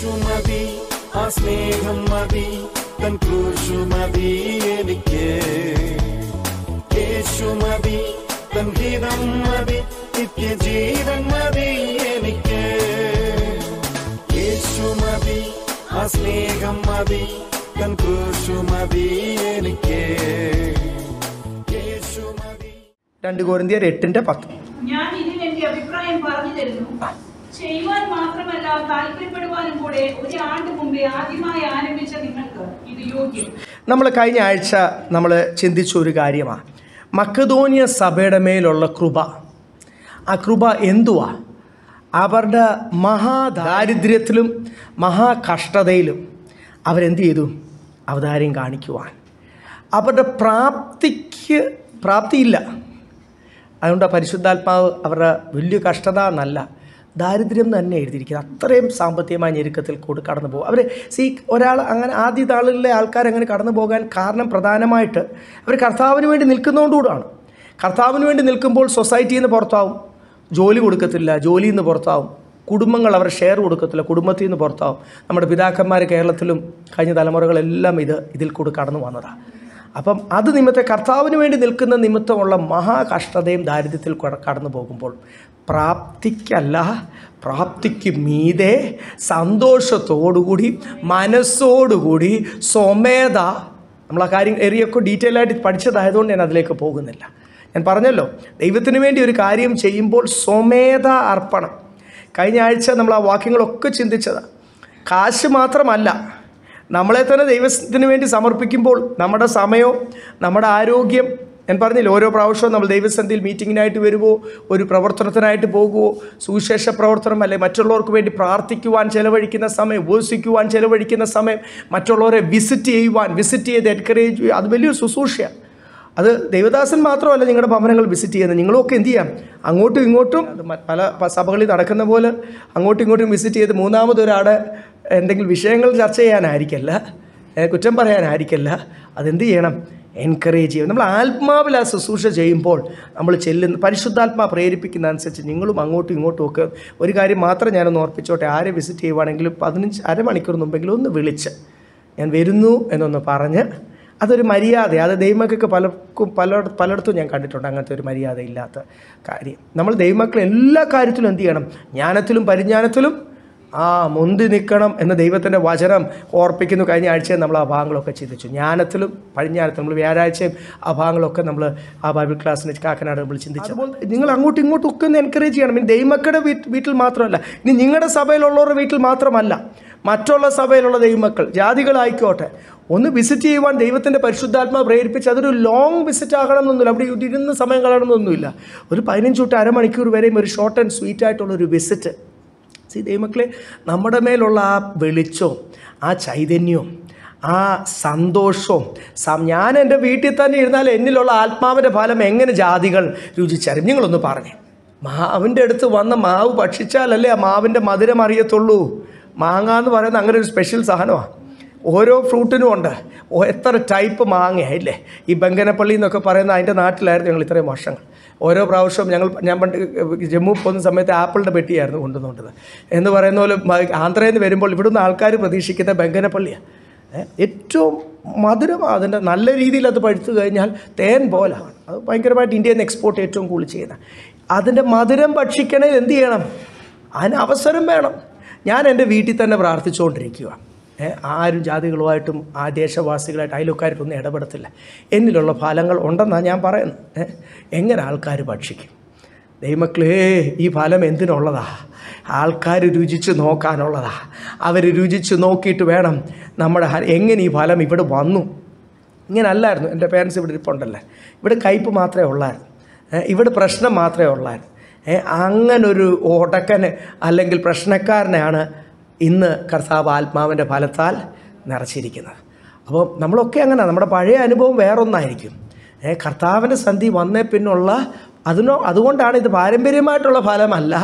ക്രൂശു ആ സ്നേഹം മതി തൻ ക്രൂശു മതി എനിക്ക് യേശു മതി തൻ ഗീതം മതി നിത്യ ജീവൻ മതി എനിക്ക് യേശു മതി ആ സ്നേഹം മതി തൻ ക്രൂശു മതി എനിക്ക് യേശു മതി രണ്ട് കോരിന്തിയർ എട്ടിന്റെ പത്ത് ഞാൻ ഇതിന് അഭിപ്രായം പറഞ്ഞു തരുന്നു ചെയ്യുവാൻ മാത്രമല്ല താല്പര്യപ്പെടുവാനും കൂടെ ആണ്ട് മുമ്പേ ആദ്യമായി ആരംഭിച്ച നിങ്ങൾക്ക് ഇത് യോഗ്യം നമ്മൾ കഴിഞ്ഞ ആഴ്ച നമ്മൾ ചിന്തിച്ച ഒരു കാര്യമാണ് മക്കതോനിയ സഭയുടെ മേലുള്ള കൃപ ആ കൃപ എന്തുവാ അവരുടെ മഹാദാരിദ്ര്യത്തിലും മഹാകഷ്ടതയിലും അവരെന്ത് ചെയ്തു അവതാരം കാണിക്കുവാൻ അവരുടെ പ്രാപ്തിക്ക് പ്രാപ്തിയില്ല അതുകൊണ്ട് പരിശുദ്ധാത്മാവ് അവരുടെ വലിയ കഷ്ടത എന്നല്ല ദാരിദ്ര്യം തന്നെ എഴുതിയിരിക്കുന്നത് അത്രയും സാമ്പത്തികമായ ഞെരുക്കത്തിൽ കൂടി കടന്നു പോകും അവർ സി ഒരാൾ അങ്ങനെ ആദ്യ താളിലെ ആൾക്കാർ അങ്ങനെ കടന്നു പോകാൻ കാരണം പ്രധാനമായിട്ട് അവർ കർത്താവിന് വേണ്ടി നിൽക്കുന്നതുകൊണ്ടുകൂടാണ് കർത്താവിന് വേണ്ടി നിൽക്കുമ്പോൾ സൊസൈറ്റിയിൽ നിന്ന് പുറത്താവും ജോലി കൊടുക്കത്തില്ല ജോലിയിൽ നിന്ന് പുറത്താവും കുടുംബങ്ങൾ അവർ ഷെയർ കൊടുക്കത്തില്ല കുടുംബത്തിൽ നിന്ന് പുറത്താവും നമ്മുടെ പിതാക്കന്മാർ കേരളത്തിലും കഴിഞ്ഞ തലമുറകളെല്ലാം ഇത് ഇതിൽ കൂടി കടന്നു വന്നതാണ് അപ്പം അത് നിമിത്തം കർത്താവിന് വേണ്ടി നിൽക്കുന്ന നിമിത്തമുള്ള മഹാകഷ്ടതയും ദാരിദ്ര്യത്തിൽ കടന്നു പോകുമ്പോൾ പ്രാപ്തിക്കല്ല പ്രാപ്തിക്ക് മീതെ സന്തോഷത്തോടുകൂടി മനസ്സോടുകൂടി സ്വമേത നമ്മൾ ആ കാര്യം ഏറിയൊക്കെ ഡീറ്റെയിൽ ആയിട്ട് പഠിച്ചതായതുകൊണ്ട് ഞാൻ അതിലേക്ക് പോകുന്നില്ല ഞാൻ പറഞ്ഞല്ലോ ദൈവത്തിന് വേണ്ടി ഒരു കാര്യം ചെയ്യുമ്പോൾ സ്വമേത അർപ്പണം കഴിഞ്ഞ ആഴ്ച നമ്മൾ ആ വാക്യങ്ങളൊക്കെ ചിന്തിച്ചതാണ് കാശ് മാത്രമല്ല നമ്മളെ തന്നെ ദൈവത്തിന് വേണ്ടി സമർപ്പിക്കുമ്പോൾ നമ്മുടെ സമയവും നമ്മുടെ ആരോഗ്യം ഞാൻ പറഞ്ഞില്ല ഓരോ പ്രാവശ്യവും നമ്മൾ ദൈവസന്ധിയിൽ മീറ്റിങ്ങിനായിട്ട് വരുമോ ഒരു പ്രവർത്തനത്തിനായിട്ട് പോകുമോ സുവിശേഷ പ്രവർത്തനം അല്ലെ മറ്റുള്ളവർക്ക് വേണ്ടി പ്രാർത്ഥിക്കുവാൻ ചിലവഴിക്കുന്ന സമയം ഉപസിക്കുവാൻ ചിലവഴിക്കുന്ന സമയം മറ്റുള്ളവരെ വിസിറ്റ് ചെയ്യുവാൻ വിസിറ്റ് ചെയ്ത് എൻകറേജ് ചെയ്യുക അത് വലിയൊരു ശുശ്രൂഷയാണ് അത് ദൈവദാസൻ മാത്രമല്ല നിങ്ങളുടെ ഭവനങ്ങൾ വിസിറ്റ് ചെയ്യുന്നത് നിങ്ങളൊക്കെ എന്ത് ചെയ്യാം അങ്ങോട്ടും ഇങ്ങോട്ടും പല സഭകളിൽ നടക്കുന്ന പോലെ അങ്ങോട്ടും ഇങ്ങോട്ടും വിസിറ്റ് ചെയ്ത് മൂന്നാമതൊരാടെ എന്തെങ്കിലും വിഷയങ്ങൾ ചർച്ച ചെയ്യാനായിരിക്കല്ല കുറ്റം പറയാനായിരിക്കല്ല അതെന്ത് ചെയ്യണം എൻകറേജ് ചെയ്യും നമ്മൾ ആത്മാവിൽ ആ ശുശ്രൂഷ ചെയ്യുമ്പോൾ നമ്മൾ ചെല്ലുന്ന പരിശുദ്ധാത്മാ പ്രേരിപ്പിക്കുന്ന അനുസരിച്ച് നിങ്ങളും അങ്ങോട്ടും ഇങ്ങോട്ടും ഒക്കെ ഒരു കാര്യം മാത്രം ഞാനൊന്ന് ഓർപ്പിച്ചോട്ടെ ആരെ വിസിറ്റ് ചെയ്യുവാണെങ്കിലും പതിനഞ്ച് അരമണിക്കൂർ മുമ്പെങ്കിലും ഒന്ന് വിളിച്ച് ഞാൻ വരുന്നു എന്നൊന്ന് പറഞ്ഞ് അതൊരു മര്യാദ അത് ദൈവമക്കൾക്ക് പലർക്കും പല പലയിടത്തും ഞാൻ കണ്ടിട്ടുണ്ട് അങ്ങനത്തെ ഒരു മര്യാദ ഇല്ലാത്ത കാര്യം നമ്മൾ ദൈവമക്കളെ എല്ലാ കാര്യത്തിലും എന്ത് ചെയ്യണം ജ്ഞാനത്തിലും പരിജ്ഞാനത്തിലും ആ മുന്തി നിൽക്കണം എന്ന ദൈവത്തിൻ്റെ വചനം ഓർപ്പിക്കുന്നു കഴിഞ്ഞ ആഴ്ചയും നമ്മൾ ആ ഭാഗങ്ങളൊക്കെ ചിന്തിച്ചു ജ്ഞാനത്തിലും പഴിഞ്ഞാനത്തിലും നമ്മൾ വ്യാഴാഴ്ചയും ആ ഭാഗങ്ങളൊക്കെ നമ്മൾ ആ ബൈബിൾ ക്ലാസ്സിന് കാക്കനാട് നമ്മൾ ചിന്തിച്ചു അപ്പോൾ നിങ്ങൾ അങ്ങോട്ടും ഇങ്ങോട്ടും ഒക്കെ ഒന്ന് എൻകറേജ് ചെയ്യണം ഇനി ദൈവമക്കളുടെ വീട്ടിൽ മാത്രമല്ല ഇനി നിങ്ങളുടെ സഭയിലുള്ളവരുടെ വീട്ടിൽ മാത്രമല്ല മറ്റുള്ള സഭയിലുള്ള ദൈവമക്കൾ ജാതികളായിക്കോട്ടെ ഒന്ന് വിസിറ്റ് ചെയ്യുവാൻ ദൈവത്തിൻ്റെ പരിശുദ്ധാത്മാ പ്രേരിപ്പിച്ച് അതൊരു ലോങ് വിസിറ്റ് ആകണമെന്നൊന്നുമില്ല അവിടെ ഇരുന്ന് സമയം കളയണമെന്നൊന്നുമില്ല ഒരു പതിനഞ്ച് തൊട്ട് അരമണിക്കൂർ വരെയും ഒരു ഷോർട്ട് ആൻഡ് സ്വീറ്റ് ആയിട്ടുള്ളൊരു വിസിറ്റ് സി ദൈവമക്കളെ നമ്മുടെ മേലുള്ള ആ വെളിച്ചവും ആ ചൈതന്യവും ആ സന്തോഷവും ഞാൻ എൻ്റെ വീട്ടിൽ തന്നെ ഇരുന്നാൽ എന്നിലുള്ള ആത്മാവിൻ്റെ ഫലം എങ്ങനെ ജാതികൾ രുചിച്ചറിയും നിങ്ങളൊന്ന് പറഞ്ഞു മാവിൻ്റെ അടുത്ത് വന്ന മാവ് ഭക്ഷിച്ചാലല്ലേ ആ മാവിൻ്റെ മധുരം അറിയത്തുള്ളൂ മാങ്ങ എന്ന് പറയുന്നത് അങ്ങനെ ഒരു സ്പെഷ്യൽ സാധനമാണ് ഓരോ ഫ്രൂട്ടിനും ഉണ്ട് എത്ര ടൈപ്പ് മാങ്ങ ഈ ബംഗനപ്പള്ളി എന്നൊക്കെ പറയുന്ന അതിൻ്റെ നാട്ടിലായിരുന്നു ഞങ്ങൾ ഇത്രയും വർഷങ്ങൾ ഓരോ പ്രാവശ്യവും ഞങ്ങൾ ഞാൻ പണ്ട് ജമ്മു പോകുന്ന സമയത്ത് ആപ്പിളിൻ്റെ പെട്ടിയായിരുന്നു കൊണ്ടുവന്നുകൊണ്ടത് എന്ന് പറയുന്ന പോലെ ആന്ധ്രയിൽ നിന്ന് വരുമ്പോൾ ഇവിടുന്ന് ആൾക്കാർ പ്രതീക്ഷിക്കുന്ന ബംഗനപ്പള്ളിയാണ് ഏറ്റവും മധുരം അതിൻ്റെ നല്ല രീതിയിൽ അത് പഴുത്തു കഴിഞ്ഞാൽ തേൻ പോലാണ് അത് ഭയങ്കരമായിട്ട് ഇന്ത്യയിൽ നിന്ന് എക്സ്പോർട്ട് ഏറ്റവും കൂടുതൽ ചെയ്യുന്ന അതിൻ്റെ മധുരം ഭക്ഷിക്കണമെങ്കിൽ എന്ത് ചെയ്യണം അതിന് അവസരം വേണം ഞാൻ എൻ്റെ വീട്ടിൽ തന്നെ പ്രാർത്ഥിച്ചുകൊണ്ടിരിക്കുക ആരും ജാതികളുമായിട്ടും ആ ദേശവാസികളായിട്ട് അയൽക്കാരായിട്ടൊന്നും ഇടപെടത്തില്ല എന്നിലുള്ള ഫലങ്ങൾ ഉണ്ടെന്നാണ് ഞാൻ പറയുന്നത് എങ്ങനെ ആൾക്കാർ ഭക്ഷിക്കും ദൈവമക്കളേ ഈ ഫലം എന്തിനുള്ളതാ ആൾക്കാർ രുചിച്ച് നോക്കാനുള്ളതാ അവർ രുചിച്ച് നോക്കിയിട്ട് വേണം നമ്മുടെ എങ്ങനെ ഈ ഫലം ഇവിടെ വന്നു ഇങ്ങനെ അല്ലായിരുന്നു എൻ്റെ പേരൻസ് ഇവിടെ ഉണ്ടല്ലേ ഇവിടെ കയ്പ് മാത്രമേ ഉള്ളായിരുന്നു ഇവിടെ പ്രശ്നം മാത്രമേ ഉള്ളായിരുന്നു അങ്ങനൊരു ഓടക്കന് അല്ലെങ്കിൽ പ്രശ്നക്കാരനെയാണ് ഇന്ന് കർത്താവ് ആത്മാവിൻ്റെ ഫലത്താൽ നിറച്ചിരിക്കുന്നത് അപ്പോൾ നമ്മളൊക്കെ അങ്ങനെ നമ്മുടെ പഴയ അനുഭവം വേറൊന്നായിരിക്കും കർത്താവിൻ്റെ സന്ധി വന്നേ പിന്നുള്ള അതിനോ അതുകൊണ്ടാണ് ഇത് പാരമ്പര്യമായിട്ടുള്ള ഫലമല്ല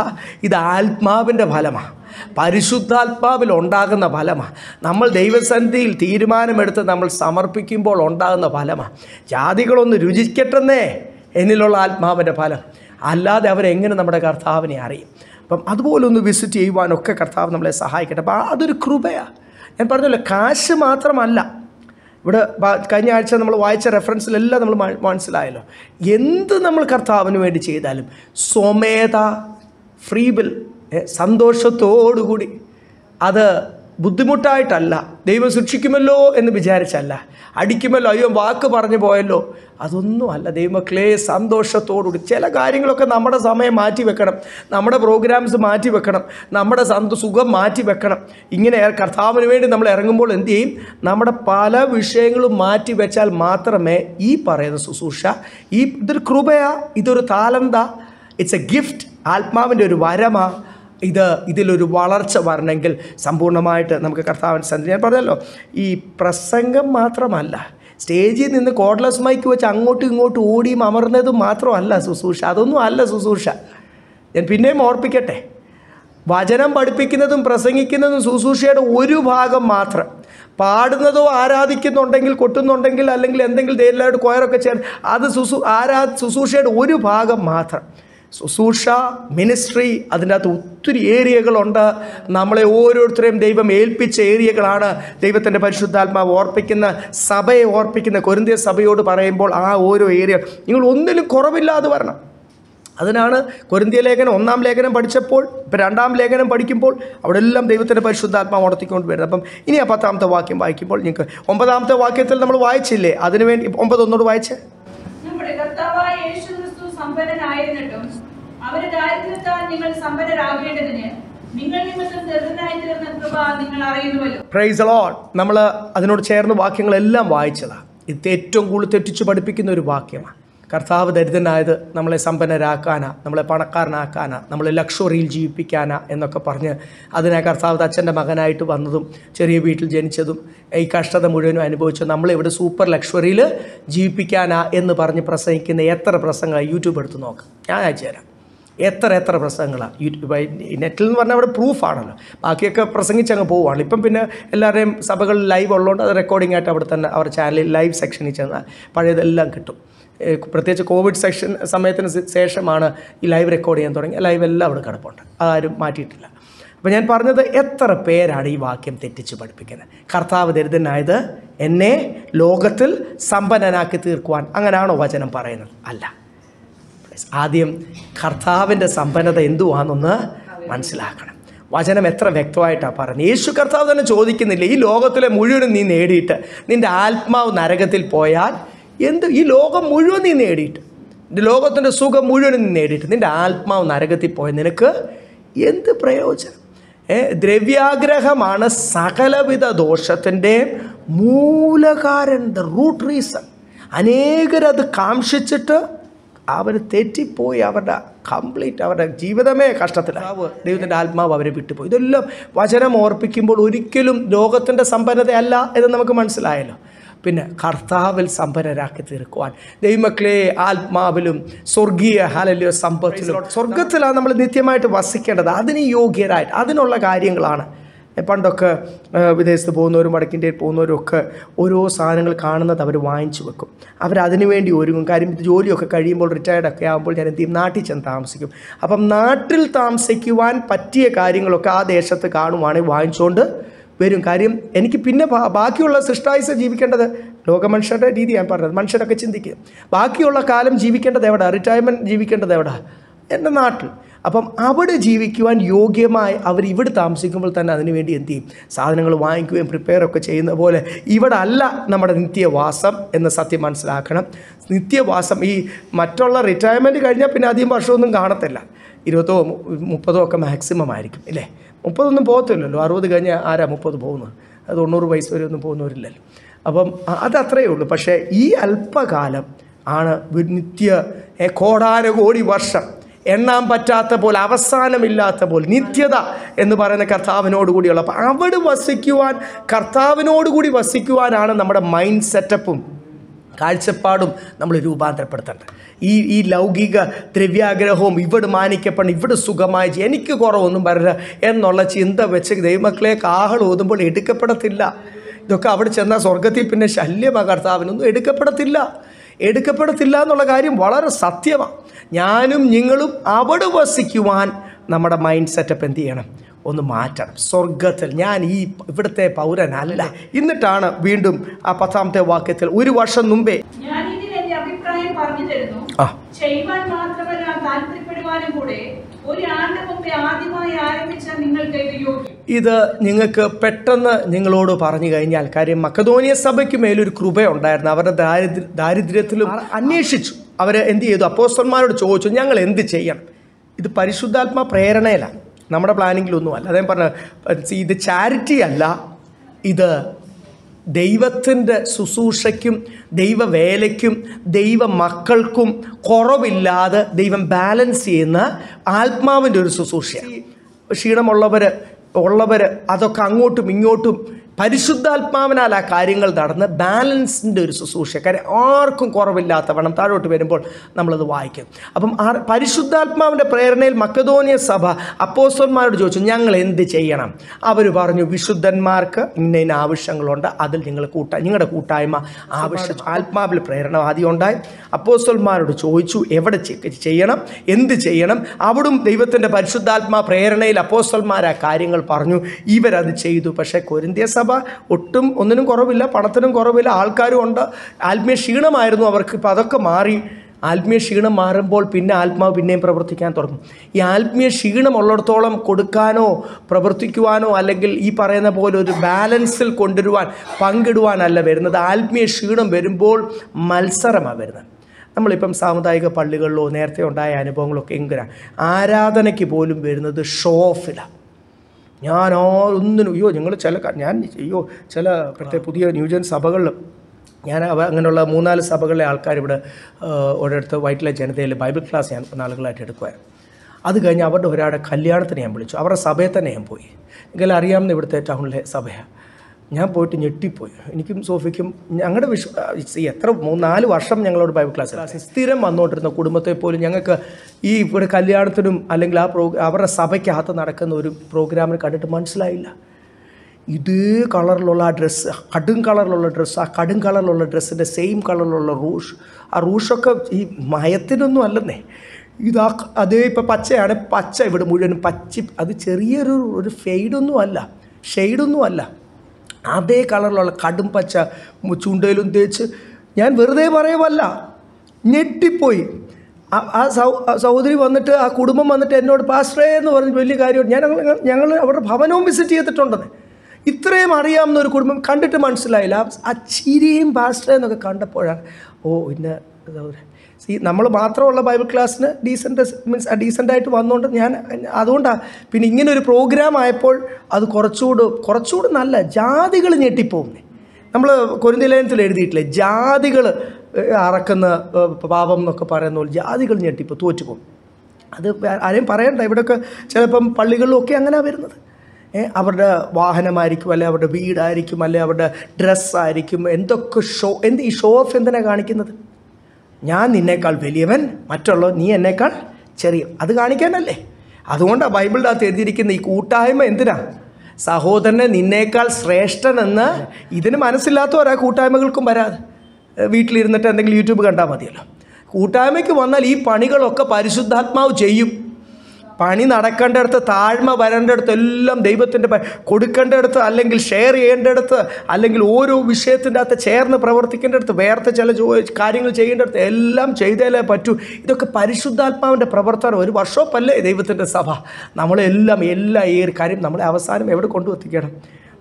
ഇത് ആത്മാവിൻ്റെ ഫലമാണ് പരിശുദ്ധാത്മാവിൽ ഉണ്ടാകുന്ന ഫലമാണ് നമ്മൾ ദൈവസന്ധിയിൽ തീരുമാനമെടുത്ത് നമ്മൾ സമർപ്പിക്കുമ്പോൾ ഉണ്ടാകുന്ന ഫലമാണ് ജാതികളൊന്ന് രുചിക്കട്ടെന്നേ എന്നിലുള്ള ആത്മാവിൻ്റെ ഫലം അല്ലാതെ അവരെങ്ങനെ നമ്മുടെ കർത്താവിനെ അറിയും അപ്പം അതുപോലെ ഒന്ന് വിസിറ്റ് ചെയ്യുവാനൊക്കെ കർത്താവ് നമ്മളെ സഹായിക്കട്ടെ അപ്പോൾ അതൊരു കൃപയാണ് ഞാൻ പറഞ്ഞല്ലോ കാശ് മാത്രമല്ല ഇവിടെ കഴിഞ്ഞ ആഴ്ച നമ്മൾ വായിച്ച റെഫറൻസിലെല്ലാം നമ്മൾ മനസ്സിലായല്ലോ എന്ത് നമ്മൾ കർത്താവിന് വേണ്ടി ചെയ്താലും സ്വമേധ ഫ്രീബിൽ സന്തോഷത്തോടുകൂടി അത് ബുദ്ധിമുട്ടായിട്ടല്ല ദൈവം ശിക്ഷിക്കുമല്ലോ എന്ന് വിചാരിച്ചല്ല അടിക്കുമല്ലോ അയ്യോ വാക്ക് പറഞ്ഞു പോയല്ലോ അതൊന്നുമല്ല ദൈവമക്കളെ സന്തോഷത്തോടുകൂടി ചില കാര്യങ്ങളൊക്കെ നമ്മുടെ സമയം മാറ്റി വെക്കണം നമ്മുടെ പ്രോഗ്രാംസ് മാറ്റി വെക്കണം നമ്മുടെ സന്ത സുഖം മാറ്റി വെക്കണം ഇങ്ങനെ കർത്താവിന് വേണ്ടി നമ്മൾ ഇറങ്ങുമ്പോൾ എന്ത് ചെയ്യും നമ്മുടെ പല വിഷയങ്ങളും മാറ്റി വെച്ചാൽ മാത്രമേ ഈ പറയുന്ന ശുശ്രൂഷ ഈ ഇതൊരു കൃപയാ ഇതൊരു താലന്ത ഇറ്റ്സ് എ ഗിഫ്റ്റ് ആത്മാവിൻ്റെ ഒരു വരമാണ് ഇത് ഇതിലൊരു വളർച്ച വരണമെങ്കിൽ സമ്പൂർണ്ണമായിട്ട് നമുക്ക് കർത്താവിന് സന്ധി ഞാൻ പറഞ്ഞല്ലോ ഈ പ്രസംഗം മാത്രമല്ല സ്റ്റേജിൽ നിന്ന് കോഡ്ലെസ് മൈക്ക് വെച്ച് അങ്ങോട്ടും ഇങ്ങോട്ടും ഓടിയും അമർന്നതും മാത്രമല്ല ശുശ്രൂഷ അതൊന്നും അല്ല ശുശ്രൂഷ ഞാൻ പിന്നെയും ഓർപ്പിക്കട്ടെ വചനം പഠിപ്പിക്കുന്നതും പ്രസംഗിക്കുന്നതും ശുശ്രൂഷയുടെ ഒരു ഭാഗം മാത്രം പാടുന്നതോ ആരാധിക്കുന്നുണ്ടെങ്കിൽ കൊട്ടുന്നുണ്ടെങ്കിൽ അല്ലെങ്കിൽ എന്തെങ്കിലും ദേരിലായിട്ട് കൊയറൊക്കെ ചേർന്ന് അത് ശുശു ആരാ ശുശ്രൂഷയുടെ ഒരു ഭാഗം മാത്രം ശുശ്രൂഷ മിനിസ്ട്രി അതിൻ്റെ അകത്ത് ഒത്തിരി ഏരിയകളുണ്ട് നമ്മളെ ഓരോരുത്തരെയും ദൈവം ഏൽപ്പിച്ച ഏരിയകളാണ് ദൈവത്തിൻ്റെ പരിശുദ്ധാത്മാവ് ഓർപ്പിക്കുന്ന സഭയെ ഓർപ്പിക്കുന്ന കൊരിന്തിയ സഭയോട് പറയുമ്പോൾ ആ ഓരോ ഏരിയ നിങ്ങൾ ഒന്നിലും കുറവില്ലാതെ വരണം അതിനാണ് കൊരിന്തിയ ലേഖനം ഒന്നാം ലേഖനം പഠിച്ചപ്പോൾ ഇപ്പം രണ്ടാം ലേഖനം പഠിക്കുമ്പോൾ അവിടെ എല്ലാം ദൈവത്തിൻ്റെ പരിശുദ്ധാത്മാവ് ഉണർത്തിക്കൊണ്ട് വരുന്നത് അപ്പം ഇനി ആ പത്താമത്തെ വാക്യം വായിക്കുമ്പോൾ നിങ്ങൾക്ക് ഒമ്പതാമത്തെ വാക്യത്തിൽ നമ്മൾ വായിച്ചില്ലേ അതിനുവേണ്ടി ഒമ്പത് ഒന്നോട് വായിച്ചേ അവരെ ദാരിദ്ര്യത്താൽ നിങ്ങൾ സമ്പന്നരാകേണ്ടതിന് നമ്മൾ അതിനോട് ചേർന്ന് വാക്യങ്ങളെല്ലാം വായിച്ചതാണ് ഇത് ഏറ്റവും കൂടുതൽ തെറ്റിച്ച് പഠിപ്പിക്കുന്ന ഒരു വാക്യമാണ് കർത്താവ് ദരിദ്രനായത് നമ്മളെ സമ്പന്നരാക്കാനാ നമ്മളെ പണക്കാരനാക്കാനാ നമ്മളെ ലക്ഷറിയിൽ ജീവിപ്പിക്കാനാ എന്നൊക്കെ പറഞ്ഞ് അതിനെ കർത്താവ് അച്ഛൻ്റെ മകനായിട്ട് വന്നതും ചെറിയ വീട്ടിൽ ജനിച്ചതും ഈ കഷ്ടത മുഴുവനും അനുഭവിച്ചു നമ്മളിവിടെ സൂപ്പർ ലക്ഷറിയിൽ ജീവിപ്പിക്കാനാ എന്ന് പറഞ്ഞ് പ്രസംഗിക്കുന്ന എത്ര പ്രസംഗമായി യൂട്യൂബ് എടുത്ത് നോക്കാം ഞാൻ അയച്ചു തരാം എത്ര എത്ര പ്രസംഗങ്ങളാണ് യൂട്യൂബ് നെറ്റിൽ എന്ന് പറഞ്ഞാൽ അവിടെ പ്രൂഫാണല്ലോ ബാക്കിയൊക്കെ പ്രസംഗിച്ച് അങ്ങ് പോവുകയാണ് ഇപ്പം പിന്നെ എല്ലാവരുടെയും സഭകളിൽ ലൈവ് ഉള്ളതുകൊണ്ട് അത് റെക്കോർഡിംഗ് ആയിട്ട് അവിടെ തന്നെ അവരുടെ ചാനലിൽ ലൈവ് സെക്ഷനിൽ ചെന്നാൽ പഴയതെല്ലാം കിട്ടും പ്രത്യേകിച്ച് കോവിഡ് സെക്ഷൻ സമയത്തിന് ശേഷമാണ് ഈ ലൈവ് റെക്കോർഡ് ചെയ്യാൻ തുടങ്ങി ലൈവ് എല്ലാം അവിടെ കിടപ്പുണ്ട് അതാരും മാറ്റിയിട്ടില്ല അപ്പം ഞാൻ പറഞ്ഞത് എത്ര പേരാണ് ഈ വാക്യം തെറ്റിച്ച് പഠിപ്പിക്കുന്നത് കർത്താവ് ദരിദ്രനായത് എന്നെ ലോകത്തിൽ സമ്പന്നനാക്കി തീർക്കുവാൻ അങ്ങനെയാണോ വചനം പറയുന്നത് അല്ല ആദ്യം കർത്താവിൻ്റെ സമ്പന്നത എന്തുവാണെന്നൊന്ന് മനസ്സിലാക്കണം വചനം എത്ര വ്യക്തമായിട്ടാണ് പറഞ്ഞത് യേശു കർത്താവ് തന്നെ ചോദിക്കുന്നില്ല ഈ ലോകത്തിലെ മുഴുവനും നീ നേടിയിട്ട് നിൻ്റെ ആത്മാവ് നരകത്തിൽ പോയാൽ എന്ത് ഈ ലോകം മുഴുവൻ നീ നേടിയിട്ട് നിൻ്റെ ലോകത്തിൻ്റെ സുഖം മുഴുവനും നീ നേടിയിട്ട് നിൻ്റെ ആത്മാവ് നരകത്തിൽ പോയ നിനക്ക് എന്ത് പ്രയോജനം ദ്രവ്യാഗ്രഹമാണ് സകലവിധ ദോഷത്തിൻ്റെ മൂലകാരൻ ദ റൂട്ട് റീസൺ അനേകരത് കാംക്ഷിച്ചിട്ട് അവർ തെറ്റിപ്പോയി അവരുടെ കംപ്ലീറ്റ് അവരുടെ ജീവിതമേ കഷ്ടത്തിലാവ് ദൈവത്തിൻ്റെ ആത്മാവ് അവരെ വിട്ടുപോയി ഇതെല്ലാം വചനം ഓർപ്പിക്കുമ്പോൾ ഒരിക്കലും ലോകത്തിൻ്റെ സമ്പന്നതയല്ല എന്ന് നമുക്ക് മനസ്സിലായല്ലോ പിന്നെ കർത്താവിൽ സമ്പന്നരാക്കി തീർക്കുവാൻ ദൈവമക്കളെ ആത്മാവിലും സ്വർഗീയ ഹാലല്യോ സമ്പത്തിലും സ്വർഗത്തിലാണ് നമ്മൾ നിത്യമായിട്ട് വസിക്കേണ്ടത് അതിന് യോഗ്യരായിട്ട് അതിനുള്ള കാര്യങ്ങളാണ് പണ്ടൊക്കെ വിദേശത്ത് പോകുന്നവരും വടക്കിൻ്റെ പോകുന്നവരും ഒക്കെ ഓരോ സാധനങ്ങൾ കാണുന്നത് അവർ വാങ്ങിച്ചു വെക്കും അവരതിനു വേണ്ടി ഒരുങ്ങും കാര്യം ഇത് ജോലിയൊക്കെ കഴിയുമ്പോൾ റിട്ടയർഡൊക്കെ ആകുമ്പോൾ ഞാൻ എന്ത് ചെയ്യും നാട്ടിൽ ചെന്ന് താമസിക്കും അപ്പം നാട്ടിൽ താമസിക്കുവാൻ പറ്റിയ കാര്യങ്ങളൊക്കെ ആ ദേശത്ത് കാണുവാണെങ്കിൽ വാങ്ങിച്ചുകൊണ്ട് വരും കാര്യം എനിക്ക് പിന്നെ ബാക്കിയുള്ള സൃഷ്ടായുസ ജീവിക്കേണ്ടത് ലോകമനുഷ്യരുടെ രീതി ഞാൻ പറഞ്ഞത് മനുഷ്യരൊക്കെ ചിന്തിക്കുക ബാക്കിയുള്ള കാലം ജീവിക്കേണ്ടത് എവിടെ റിട്ടയർമെൻറ്റ് ജീവിക്കേണ്ടത് എവിടെ എൻ്റെ നാട്ടിൽ അപ്പം അവിടെ ജീവിക്കുവാൻ യോഗ്യമായി അവർ ഇവിടെ താമസിക്കുമ്പോൾ തന്നെ അതിനുവേണ്ടി എന്ത് ചെയ്യും സാധനങ്ങൾ വാങ്ങിക്കുകയും പ്രിപ്പയർ ഒക്കെ ചെയ്യുന്ന പോലെ ഇവിടെ അല്ല നമ്മുടെ നിത്യവാസം എന്ന സത്യം മനസ്സിലാക്കണം നിത്യവാസം ഈ മറ്റുള്ള റിട്ടയർമെൻറ്റ് കഴിഞ്ഞാൽ പിന്നെ അധികം വർഷമൊന്നും കാണത്തില്ല ഇരുപതോ മുപ്പതോ ഒക്കെ മാക്സിമം ആയിരിക്കും ഇല്ലേ മുപ്പതൊന്നും പോകത്തില്ലല്ലോ അറുപത് കഴിഞ്ഞാൽ ആരാ മുപ്പത് പോകുന്നത് തൊണ്ണൂറ് വയസ്സ് വരെ ഒന്നും പോകുന്നവരില്ലല്ലോ അപ്പം അതത്രയേ ഉള്ളൂ പക്ഷേ ഈ അല്പകാലം ആണ് നിത്യ കോടാനുകോടി വർഷം എണ്ണാൻ പറ്റാത്ത പോലെ അവസാനമില്ലാത്ത പോലെ നിത്യത എന്ന് പറയുന്ന കൂടിയുള്ള അപ്പം അവിടെ വസിക്കുവാൻ കൂടി വസിക്കുവാനാണ് നമ്മുടെ മൈൻഡ് സെറ്റപ്പും കാഴ്ചപ്പാടും നമ്മൾ രൂപാന്തരപ്പെടുത്തേണ്ടത് ഈ ഈ ലൗകിക ദ്രവ്യാഗ്രഹവും ഇവിടെ മാനിക്കപ്പെടണം ഇവിടെ സുഖമായി എനിക്ക് കുറവൊന്നും വരരുത് എന്നുള്ള ചിന്ത വെച്ച് ദൈവമക്കളെ കാഹൾ ഓതുമ്പോൾ എടുക്കപ്പെടത്തില്ല ഇതൊക്കെ അവിടെ ചെന്നാൽ സ്വർഗത്തിൽ പിന്നെ ശല്യമ കർത്താവിനൊന്നും എടുക്കപ്പെടത്തില്ല എടുക്കപ്പെടത്തില്ല എന്നുള്ള കാര്യം വളരെ സത്യമാണ് ഞാനും നിങ്ങളും അവിടെ വസിക്കുവാൻ നമ്മുടെ മൈൻഡ് സെറ്റപ്പ് എന്ത് ചെയ്യണം ഒന്ന് മാറ്റണം സ്വർഗത്തിൽ ഞാൻ ഈ ഇവിടുത്തെ പൗരനല്ല എന്നിട്ടാണ് വീണ്ടും ആ പത്താമത്തെ വാക്യത്തിൽ ഒരു വർഷം മുമ്പേ മാത്രമല്ല ആരംഭിച്ച ഇത് ഇത് നിങ്ങൾക്ക് പെട്ടെന്ന് നിങ്ങളോട് പറഞ്ഞു കഴിഞ്ഞാൽ കാര്യം മക്കതോനിയ സഭയ്ക്ക് മേലൊരു കൃപയുണ്ടായിരുന്നു അവരുടെ ദാരിദ്ര്യ ദാരിദ്ര്യത്തിലും അന്വേഷിച്ചു അവരെ എന്ത് ചെയ്തു അപ്പോസ്റ്റന്മാരോട് ചോദിച്ചു ഞങ്ങൾ എന്ത് ചെയ്യണം ഇത് പരിശുദ്ധാത്മ പ്രേരണയല്ല നമ്മുടെ പ്ലാനിങ്ങിലൊന്നുമല്ല അതേ പറഞ്ഞ ഇത് ചാരിറ്റി അല്ല ഇത് ദൈവത്തിൻ്റെ ശുശ്രൂഷയ്ക്കും ദൈവവേലയ്ക്കും ദൈവ മക്കൾക്കും കുറവില്ലാതെ ദൈവം ബാലൻസ് ചെയ്യുന്ന ആത്മാവിൻ്റെ ഒരു ശുശ്രൂഷയാണ് ക്ഷീണമുള്ളവർ ഉള്ളവർ അതൊക്കെ അങ്ങോട്ടും ഇങ്ങോട്ടും പരിശുദ്ധാത്മാവിനാൽ ആ കാര്യങ്ങൾ നടന്ന് ബാലൻസിൻ്റെ ഒരു ശുശ്രൂഷ കാര്യം ആർക്കും വണ്ണം താഴോട്ട് വരുമ്പോൾ നമ്മളത് വായിക്കും അപ്പം ആ പരിശുദ്ധാത്മാവിൻ്റെ പ്രേരണയിൽ മക്കതോനിയ സഭ അപ്പോസ്വന്മാരോട് ചോദിച്ചു ഞങ്ങൾ എന്ത് ചെയ്യണം അവർ പറഞ്ഞു വിശുദ്ധന്മാർക്ക് ഇന്ന ഇന്ന ആവശ്യങ്ങളുണ്ട് അതിൽ നിങ്ങൾ കൂട്ടാ നിങ്ങളുടെ കൂട്ടായ്മ ആവശ്യ ആത്മാവിൽ പ്രേരണ ആദ്യം ഉണ്ടായി അപ്പോസ്വന്മാരോട് ചോദിച്ചു എവിടെ ചെയ്യണം എന്ത് ചെയ്യണം അവിടും ദൈവത്തിൻ്റെ പരിശുദ്ധാത്മാ പ്രേരണയിൽ അപ്പോസ്വന്മാർ ആ കാര്യങ്ങൾ പറഞ്ഞു ഇവരത് ചെയ്തു പക്ഷേ കൊരിന്തിയ സഭ സഭ ഒട്ടും ഒന്നിനും കുറവില്ല പണത്തിനും കുറവില്ല ആൾക്കാരും ഉണ്ട് ആത്മീയ ക്ഷീണമായിരുന്നു അവർക്ക് ഇപ്പോൾ അതൊക്കെ മാറി ആത്മീയ ക്ഷീണം മാറുമ്പോൾ പിന്നെ ആത്മാവ് പിന്നെയും പ്രവർത്തിക്കാൻ തുടങ്ങും ഈ ആത്മീയ ക്ഷീണം കൊടുക്കാനോ പ്രവർത്തിക്കുവാനോ അല്ലെങ്കിൽ ഈ പറയുന്ന പോലെ ഒരു ബാലൻസിൽ കൊണ്ടുവരുവാൻ പങ്കിടുവാനല്ല വരുന്നത് ആത്മീയ ക്ഷീണം വരുമ്പോൾ മത്സരമാണ് വരുന്നത് നമ്മളിപ്പം സാമുദായിക പള്ളികളിലോ നേരത്തെ ഉണ്ടായ അനുഭവങ്ങളൊക്കെ എങ്കിലാണ് ആരാധനയ്ക്ക് പോലും വരുന്നത് ഷോ ഓഫിലാണ് ഞാൻ ഒന്നിനും അയ്യോ ഞങ്ങൾ ചില ഞാൻ അയ്യോ ചില പ്രത്യേക പുതിയ ന്യൂജൻ സഭകളിലും ഞാൻ അവ അങ്ങനെയുള്ള മൂന്നാല് സഭകളിലെ ആൾക്കാർ ഇവിടെ ഓരോരുത്തർ വൈറ്റിലെ ജനതയിൽ ബൈബിൾ ക്ലാസ് ഞാൻ നാളുകളായിട്ട് എടുക്കുവാൻ അത് കഴിഞ്ഞ് അവരുടെ ഒരാളുടെ കല്യാണത്തിന് ഞാൻ വിളിച്ചു അവരുടെ സഭയെ തന്നെ ഞാൻ പോയി എങ്കിലും അറിയാമെന്ന് ഇവിടുത്തെ ടൗണിലെ സഭയാണ് ഞാൻ പോയിട്ട് ഞെട്ടിപ്പോയി എനിക്കും സോഫിക്കും ഞങ്ങളുടെ വിശ്വ എത്ര മൂന്ന് നാല് വർഷം ഞങ്ങളോട് ബൈബിൾ ക്ലാസ് സ്ഥിരം വന്നുകൊണ്ടിരുന്ന കുടുംബത്തെ പോലും ഞങ്ങൾക്ക് ഈ ഇവിടെ കല്യാണത്തിനും അല്ലെങ്കിൽ ആ പ്രോ അവരുടെ സഭയ്ക്കകത്ത് നടക്കുന്ന ഒരു പ്രോഗ്രാമിന് കണ്ടിട്ട് മനസ്സിലായില്ല ഇതേ കളറിലുള്ള ആ ഡ്രസ്സ് കടും കളറിലുള്ള ഡ്രസ്സ് ആ കടും കളറിലുള്ള ഡ്രസ്സിൻ്റെ സെയിം കളറിലുള്ള റൂഷ് ആ റൂഷൊക്കെ ഈ മയത്തിനൊന്നും അല്ലെന്നേ ഇതാ അതേ ഇപ്പം പച്ചയാണ് പച്ച ഇവിടെ മുഴുവനും പച്ചി അത് ചെറിയൊരു ഒരു ഫെയ്ഡൊന്നും അല്ല ഷെയ്ഡൊന്നും അല്ല അതേ കളറിലുള്ള കടും പച്ച ചുണ്ടയിലും തേച്ച് ഞാൻ വെറുതെ പറയുമല്ല ഞെട്ടിപ്പോയി ആ സഹോദരി വന്നിട്ട് ആ കുടുംബം വന്നിട്ട് എന്നോട് പാസ്റ്ററേ എന്ന് പറഞ്ഞ് വലിയ കാര്യമാണ് ഞാൻ ഞങ്ങൾ അവരുടെ ഭവനവും വിസിറ്റ് ചെയ്തിട്ടുണ്ടെന്ന് ഇത്രയും അറിയാവുന്ന ഒരു കുടുംബം കണ്ടിട്ട് മനസ്സിലായില്ല ആ ചിരിയും പാസ്റ്ററേ എന്നൊക്കെ കണ്ടപ്പോഴാണ് ഓ ഇന്ന സഹോദരൻ സി നമ്മൾ മാത്രമുള്ള ബൈബിൾ ക്ലാസ്സിന് ഡീസൻറ്റ് മീൻസ് ആയിട്ട് വന്നുകൊണ്ട് ഞാൻ അതുകൊണ്ടാണ് പിന്നെ ഇങ്ങനെ ഒരു പ്രോഗ്രാം ആയപ്പോൾ അത് കുറച്ചുകൂടെ കുറച്ചുകൂടെ നല്ല ജാതികൾ ഞെട്ടിപ്പോകുന്നേ നമ്മൾ കൊരിന്തലേനത്തിൽ എഴുതിയിട്ടില്ലേ ജാതികൾ അറക്കുന്ന പാപം എന്നൊക്കെ പറയുന്ന പോലെ ജാതികൾ ഞെട്ടിപ്പോൾ തോറ്റുപോകും അത് ആരെയും പറയണ്ട ഇവിടെയൊക്കെ ചിലപ്പം പള്ളികളിലൊക്കെ അങ്ങനെ വരുന്നത് അവരുടെ വാഹനമായിരിക്കും അല്ലെ അവരുടെ വീടായിരിക്കും അല്ലെ അവരുടെ ഡ്രസ്സായിരിക്കും എന്തൊക്കെ ഷോ എന്ത് ഈ ഷോ ഓഫ് എന്തിനാണ് കാണിക്കുന്നത് ഞാൻ നിന്നേക്കാൾ വലിയവൻ മറ്റുള്ളവൻ നീ എന്നേക്കാൾ ചെറിയ അത് കാണിക്കാനല്ലേ അതുകൊണ്ടാണ് ബൈബിളിൻ്റെ അകത്ത് എഴുതിയിരിക്കുന്ന ഈ കൂട്ടായ്മ എന്തിനാ സഹോദരനെ നിന്നേക്കാൾ ശ്രേഷ്ഠനെന്ന് ഇതിന് മനസ്സില്ലാത്തവരാ കൂട്ടായ്മകൾക്കും വരാതെ വീട്ടിലിരുന്നിട്ട് എന്തെങ്കിലും യൂട്യൂബ് കണ്ടാൽ മതിയല്ലോ കൂട്ടായ്മയ്ക്ക് വന്നാൽ ഈ പണികളൊക്കെ പരിശുദ്ധാത്മാവ് ചെയ്യും പണി നടക്കേണ്ടടുത്ത് താഴ്മ വരേണ്ടടുത്ത് എല്ലാം ദൈവത്തിൻ്റെ കൊടുക്കേണ്ടടുത്ത് അല്ലെങ്കിൽ ഷെയർ ചെയ്യേണ്ടടുത്ത് അല്ലെങ്കിൽ ഓരോ വിഷയത്തിൻ്റെ അകത്ത് ചേർന്ന് അടുത്ത് വേർത്ത ചില കാര്യങ്ങൾ ചെയ്യേണ്ടടുത്ത് എല്ലാം ചെയ്തേലേ പറ്റൂ ഇതൊക്കെ പരിശുദ്ധാത്മാവിൻ്റെ പ്രവർത്തനം ഒരു വർഷമൊപ്പല്ലേ ദൈവത്തിൻ്റെ സഭ നമ്മളെല്ലാം എല്ലാ ഈ ഒരു കാര്യം നമ്മളെ അവസാനം എവിടെ എത്തിക്കണം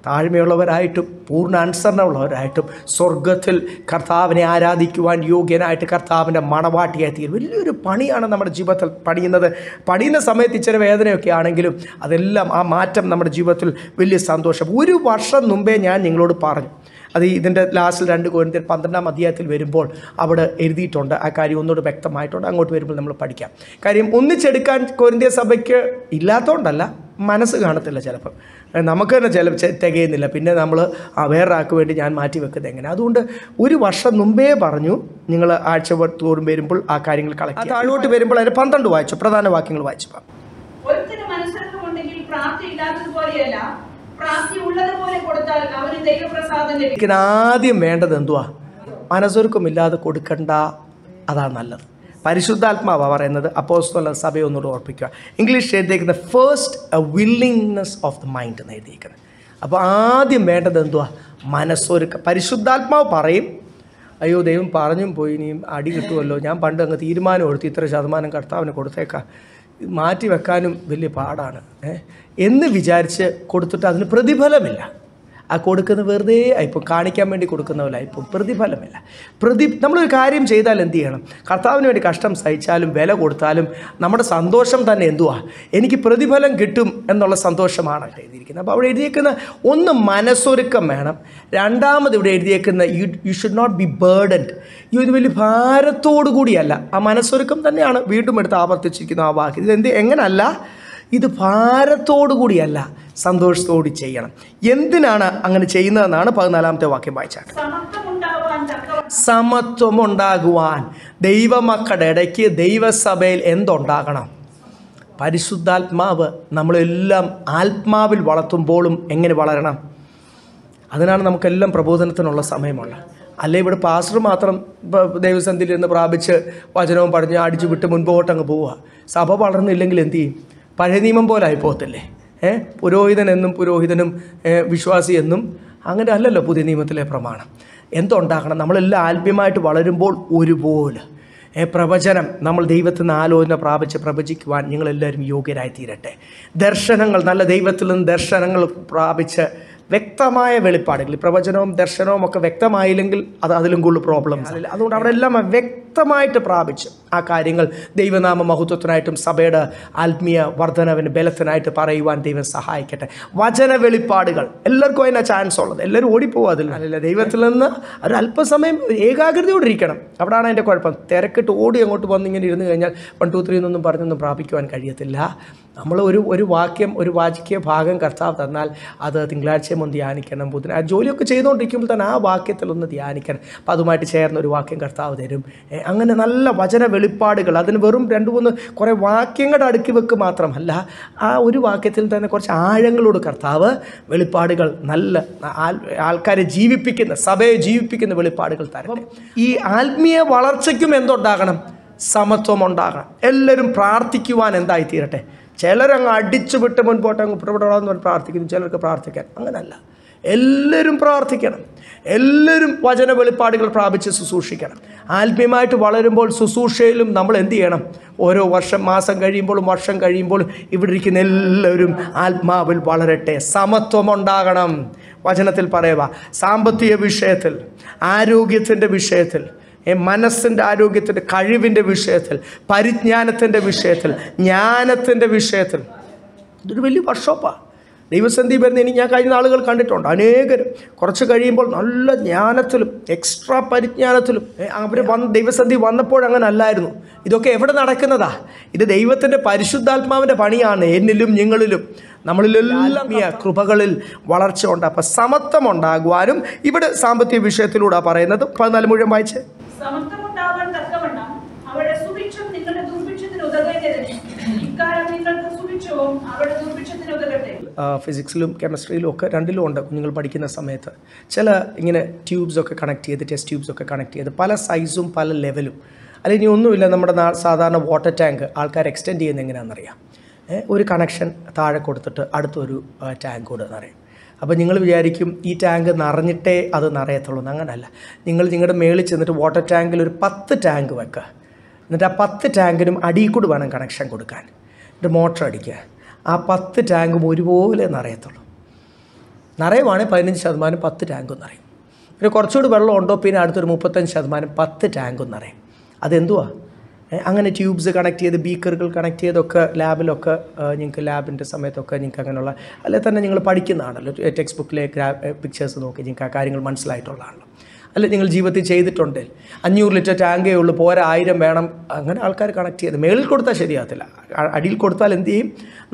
താഴ്മയുള്ളവരായിട്ടും പൂർണ്ണ അനുസരണമുള്ളവരായിട്ടും സ്വർഗത്തിൽ കർത്താവിനെ ആരാധിക്കുവാൻ യോഗ്യനായിട്ട് കർത്താവിൻ്റെ മണവാട്ടിയായി തീരും വലിയൊരു പണിയാണ് നമ്മുടെ ജീവിതത്തിൽ പണിയുന്നത് പണിയുന്ന സമയത്ത് ഇച്ചിരി വേദനയൊക്കെ ആണെങ്കിലും അതെല്ലാം ആ മാറ്റം നമ്മുടെ ജീവിതത്തിൽ വലിയ സന്തോഷം ഒരു വർഷം മുമ്പേ ഞാൻ നിങ്ങളോട് പറഞ്ഞു അത് ഇതിൻ്റെ ലാസ്റ്റിൽ രണ്ട് കോരിന്തിൽ പന്ത്രണ്ടാം അധ്യായത്തിൽ വരുമ്പോൾ അവിടെ എഴുതിയിട്ടുണ്ട് ആ കാര്യം ഒന്നുകൂടെ വ്യക്തമായിട്ടുണ്ട് അങ്ങോട്ട് വരുമ്പോൾ നമ്മൾ പഠിക്കാം കാര്യം ഒന്നിച്ചെടുക്കാൻ കോരിന്തിയ സഭയ്ക്ക് ഇല്ലാത്തതുകൊണ്ടല്ല മനസ്സ് കാണത്തില്ല ചിലപ്പം നമുക്ക് തന്നെ ചില തികയുന്നില്ല പിന്നെ നമ്മൾ ആ വേറൊരാൾക്ക് വേണ്ടി ഞാൻ മാറ്റി വെക്കുന്നത് എങ്ങനെ അതുകൊണ്ട് ഒരു വർഷം മുമ്പേ പറഞ്ഞു നിങ്ങൾ ആഴ്ച തോറും വരുമ്പോൾ ആ കാര്യങ്ങൾ കളക്ട് താഴോട്ട് വരുമ്പോൾ അതിന് പന്ത്രണ്ട് വായിച്ചു പ്രധാന വാക്യങ്ങൾ വായിച്ചു പ്രാർത്ഥന ഉള്ളതുപോലെ കൊടുത്താൽ ആദ്യം വേണ്ടത് എന്തുവാ മനസ്സൊരുക്കമില്ലാതെ കൊടുക്കണ്ട അതാണ് നല്ലത് പരിശുദ്ധാത്മാവ പറയുന്നത് അപ്പോസ്തല സഭയൊന്നുകൂടെ ഓർപ്പിക്കുക ഇംഗ്ലീഷ് എഴുതിയിരിക്കുന്ന first a willingness of the mind എന്ന് എഴുതിയിരിക്കുന്നത് അപ്പോൾ ആദ്യം വേണ്ടത് എന്തുവാ മനസ്സൊരുക്ക പരിശുദ്ധാത്മാവ് പറയും അയ്യോ ദൈവം പറഞ്ഞും പോയി ഇനിയും അടി കിട്ടുമല്ലോ ഞാൻ പണ്ട് അങ്ങ് തീരുമാനം എടുത്ത് ഇത്ര ശതമാനം കർത്താവിന് കൊടുത്തേക്കാം മാറ്റി വെക്കാനും വലിയ പാടാണ് എന്ന് വിചാരിച്ച് കൊടുത്തിട്ട് അതിന് പ്രതിഫലമില്ല ആ കൊടുക്കുന്ന വെറുതെ ഇപ്പം കാണിക്കാൻ വേണ്ടി കൊടുക്കുന്നവല്ല ഇപ്പം പ്രതിഫലമില്ല പ്രതി നമ്മളൊരു കാര്യം ചെയ്താൽ എന്ത് ചെയ്യണം കർത്താവിന് വേണ്ടി കഷ്ടം സഹിച്ചാലും വില കൊടുത്താലും നമ്മുടെ സന്തോഷം തന്നെ എന്തുവാ എനിക്ക് പ്രതിഫലം കിട്ടും എന്നുള്ള സന്തോഷമാണ് എഴുതിയിരിക്കുന്നത് അപ്പോൾ അവിടെ എഴുതിയേക്കുന്ന ഒന്ന് മനസ്സൊരുക്കം വേണം രണ്ടാമത് ഇവിടെ എഴുതിയേക്കുന്ന you you should not be burdened ഈ ഒരു വലിയ ഭാരത്തോടു കൂടിയല്ല ആ മനസ്സൊരുക്കം തന്നെയാണ് വീണ്ടും എടുത്ത് ആവർത്തിച്ചിരിക്കുന്ന ആ വാക്ക് ഇത് എന്ത് എങ്ങനല്ല ഇത് ഭാരത്തോടു കൂടിയല്ല സന്തോഷത്തോട് ചെയ്യണം എന്തിനാണ് അങ്ങനെ ചെയ്യുന്നതെന്നാണ് പതിനാലാമത്തെ വാക്യം വായിച്ചാൽ സമത്വം ഉണ്ടാകുവാൻ ദൈവമക്കളുടെ ഇടയ്ക്ക് ദൈവസഭയിൽ എന്തുണ്ടാകണം പരിശുദ്ധാത്മാവ് നമ്മളെല്ലാം ആത്മാവിൽ വളർത്തുമ്പോഴും എങ്ങനെ വളരണം അതിനാണ് നമുക്കെല്ലാം പ്രബോധനത്തിനുള്ള സമയമുള്ള അല്ലെ ഇവിടെ പാസ്റ്റർ മാത്രം ദൈവസന്ധിയിൽ നിന്ന് പ്രാപിച്ച് വചനവും പറഞ്ഞ് അടിച്ചു വിട്ട് മുൻപോട്ടങ്ങ് പോവുക സഭ വളർന്നില്ലെങ്കിൽ എന്തു ചെയ്യും പഴയ നിയമം പോലെ ആയി പോകത്തില്ലേ ഏഹ് പുരോഹിതൻ എന്നും പുരോഹിതനും വിശ്വാസി എന്നും അങ്ങനെ അല്ലല്ലോ പുതിയ നിയമത്തിലെ പ്രമാണം എന്തുണ്ടാക്കണം നമ്മളെല്ലാം ആത്മീയമായിട്ട് വളരുമ്പോൾ ഒരുപോലെ പ്രവചനം നമ്മൾ ദൈവത്തിൽ നിന്ന് ആലോചന പ്രാപിച്ച് പ്രവചിക്കുവാൻ നിങ്ങളെല്ലാവരും യോഗ്യരായി തീരട്ടെ ദർശനങ്ങൾ നല്ല ദൈവത്തിൽ നിന്ന് ദർശനങ്ങൾ പ്രാപിച്ച് വ്യക്തമായ വെളിപ്പാടുകൾ പ്രവചനവും ദർശനവും ഒക്കെ വ്യക്തമായില്ലെങ്കിൽ അത് അതിലും കൂടുതൽ പ്രോബ്ലംസ് അതുകൊണ്ട് അവിടെ എല്ലാം വ്യക്തമായിട്ട് പ്രാപിച്ചു ആ കാര്യങ്ങൾ ദൈവനാമ മഹത്വത്തിനായിട്ടും സഭയുടെ ആത്മീയ വർധനവിന് ബലത്തിനായിട്ട് പറയുവാൻ ദൈവം സഹായിക്കട്ടെ വചന വെളിപ്പാടുകൾ എല്ലാവർക്കും അതിനാ ചാൻസ് ഉള്ളത് എല്ലാവരും ഓടിപ്പോകും അതിൽ അല്ലല്ല ദൈവത്തിൽ നിന്ന് ഒരു അല്പസമയം ഏകാഗ്രതയോടെ ഇരിക്കണം അവിടെയാണ് അതിൻ്റെ കുഴപ്പം തിരക്കിട്ട് ഓടി അങ്ങോട്ട് വന്ന് ഇങ്ങനെ ഇരുന്ന് കഴിഞ്ഞാൽ വൺ ടു ത്രീ എന്നൊന്നും പറഞ്ഞൊന്നും പ്രാപിക്കുവാൻ കഴിയത്തില്ല നമ്മൾ ഒരു ഒരു വാക്യം ഒരു വാചിക ഭാഗം കർത്താവ് തന്നാൽ അത് തിങ്കളാഴ്ചയും ഒന്ന് ധ്യാനിക്കണം ബുധന ആ ജോലിയൊക്കെ ചെയ്തുകൊണ്ടിരിക്കുമ്പോൾ തന്നെ ആ വാക്യത്തിൽ ഒന്ന് ധ്യാനിക്കണം അപ്പം അതുമായിട്ട് ചേർന്ന ഒരു വാക്യം കർത്താവ് തരും അങ്ങനെ നല്ല വചന വെളിപ്പാടുകൾ അതിന് വെറും രണ്ട് മൂന്ന് കുറേ വാക്യങ്ങളുടെ അടുക്കി വെക്ക് മാത്രമല്ല ആ ഒരു വാക്യത്തിൽ തന്നെ കുറച്ച് ആഴങ്ങളോട് കർത്താവ് വെളിപ്പാടുകൾ നല്ല ആൾക്കാരെ ജീവിപ്പിക്കുന്ന സഭയെ ജീവിപ്പിക്കുന്ന വെളിപ്പാടുകൾ തരണം ഈ ആത്മീയ വളർച്ചയ്ക്കും എന്തുണ്ടാകണം സമത്വം ഉണ്ടാകണം എല്ലാവരും പ്രാർത്ഥിക്കുവാൻ എന്തായിത്തീരട്ടെ ചിലരങ്ങ് അടിച്ചു വിട്ട് മുൻപോട്ട് അങ്ങ് പറഞ്ഞ് പ്രാർത്ഥിക്കുന്നു ചിലർക്ക് പ്രാർത്ഥിക്കാൻ അങ്ങനല്ല എല്ലാവരും പ്രാർത്ഥിക്കണം എല്ലാവരും വചന വെളിപ്പാടുകൾ പ്രാപിച്ച് ശുശ്രൂഷിക്കണം ആത്മീയമായിട്ട് വളരുമ്പോൾ ശുശ്രൂഷയിലും നമ്മൾ എന്ത് ചെയ്യണം ഓരോ വർഷം മാസം കഴിയുമ്പോഴും വർഷം കഴിയുമ്പോഴും ഇവിടെ ഇരിക്കുന്ന എല്ലാവരും ആത്മാവിൽ വളരട്ടെ സമത്വമുണ്ടാകണം വചനത്തിൽ പറയുക സാമ്പത്തിക വിഷയത്തിൽ ആരോഗ്യത്തിൻ്റെ വിഷയത്തിൽ മനസ്സിൻ്റെ ആരോഗ്യത്തിൻ്റെ കഴിവിൻ്റെ വിഷയത്തിൽ പരിജ്ഞാനത്തിൻ്റെ വിഷയത്തിൽ ജ്ഞാനത്തിൻ്റെ വിഷയത്തിൽ ഇതൊരു വലിയ വർഷോപ്പാണ് ദൈവസന്ധി വരുന്ന ഇനി ഞാൻ കഴിഞ്ഞ ആളുകൾ കണ്ടിട്ടുണ്ട് അനേകരും കുറച്ച് കഴിയുമ്പോൾ നല്ല ജ്ഞാനത്തിലും എക്സ്ട്രാ പരിജ്ഞാനത്തിലും അവർ വന്ന് ദൈവസന്ധി വന്നപ്പോഴങ്ങനെ അല്ലായിരുന്നു ഇതൊക്കെ എവിടെ നടക്കുന്നതാ ഇത് ദൈവത്തിൻ്റെ പരിശുദ്ധാത്മാവിൻ്റെ പണിയാണ് എന്നിലും നിങ്ങളിലും നമ്മളിലെല്ലാം കൃപകളിൽ വളർച്ച ഉണ്ട് അപ്പം സമത്വം ഉണ്ടാകുവാനും ഇവിടെ സാമ്പത്തിക വിഷയത്തിലൂടെ പറയുന്നത് പതിനാല് മുഴുവൻ വായിച്ച് സമത്വം ഉണ്ടാകാൻ തക്കവണ്ണം അവരുടെ സുഭിക്ഷം നിങ്ങളുടെ ദുർഭിക്ഷത്തിന് ഉതകരുത് ഇക്കാലം ഫിസിക്സിലും കെമിസ്ട്രിയിലും ഒക്കെ രണ്ടിലും ഉണ്ട് കുഞ്ഞുങ്ങൾ പഠിക്കുന്ന സമയത്ത് ചില ഇങ്ങനെ ട്യൂബ്സ് ഒക്കെ കണക്ട് ചെയ്ത് ടെസ്റ്റ് ട്യൂബ്സ് ഒക്കെ കണക്ട് ചെയ്ത് പല സൈസും പല ലെവലും അല്ലെങ്കിൽ ഒന്നുമില്ല നമ്മുടെ സാധാരണ വാട്ടർ ടാങ്ക് ആൾക്കാർ എക്സ്റ്റെൻഡ് ചെയ്യുന്ന എങ്ങനെയാണെന്നറിയാം ഒരു കണക്ഷൻ താഴെ കൊടുത്തിട്ട് അടുത്തൊരു ടാങ്ക് കൊടുക്കുന്നറിയാം അപ്പോൾ നിങ്ങൾ വിചാരിക്കും ഈ ടാങ്ക് നിറഞ്ഞിട്ടേ അത് നിറയത്തുള്ളൂ അങ്ങനല്ല നിങ്ങൾ നിങ്ങളുടെ മേളിൽ ചെന്നിട്ട് വാട്ടർ ടാങ്കിൽ ഒരു പത്ത് ടാങ്ക് വെക്കുക എന്നിട്ട് ആ പത്ത് ടാങ്കിനും അടിയിൽ കൂടി വേണം കണക്ഷൻ കൊടുക്കാൻ ഒരു മോട്ടർ അടിക്കുക ആ പത്ത് ടാങ്കും ഒരുപോലെ നിറയത്തുള്ളൂ നിറയുവാണെങ്കിൽ പതിനഞ്ച് ശതമാനം പത്ത് ടാങ്കും നിറയും പിന്നെ കുറച്ചുകൂടി വെള്ളം ഉണ്ടോ പിന്നെ അടുത്തൊരു മുപ്പത്തഞ്ച് ശതമാനം പത്ത് ടാങ്കും നിറയും അതെന്തുവാ അങ്ങനെ ട്യൂബ്സ് കണക്ട് ചെയ്ത് ബീക്കറുകൾ കണക്ട് ചെയ്തൊക്കെ ലാബിലൊക്കെ നിങ്ങൾക്ക് ലാബിൻ്റെ സമയത്തൊക്കെ നിങ്ങൾക്ക് അങ്ങനെയുള്ള അല്ലെങ്കിൽ തന്നെ നിങ്ങൾ പഠിക്കുന്നതാണല്ലോ ടെക്സ്റ്റ് ബുക്കിലെ പിക്ചേഴ്സ് നോക്കി നിങ്ങൾക്ക് ആ കാര്യങ്ങൾ മനസ്സിലായിട്ടുള്ളതാണല്ലോ അല്ലെ നിങ്ങൾ ജീവിതത്തിൽ ചെയ്തിട്ടുണ്ട് അഞ്ഞൂറ് ലിറ്റർ ടാങ്കേ ഉള്ളൂ പോരാ ആയിരം വേണം അങ്ങനെ ആൾക്കാർ കണക്ട് ചെയ്യുന്നത് മേളിൽ കൊടുത്താൽ ശരിയാകത്തില്ല അടിയിൽ കൊടുത്താൽ എന്ത് ചെയ്യും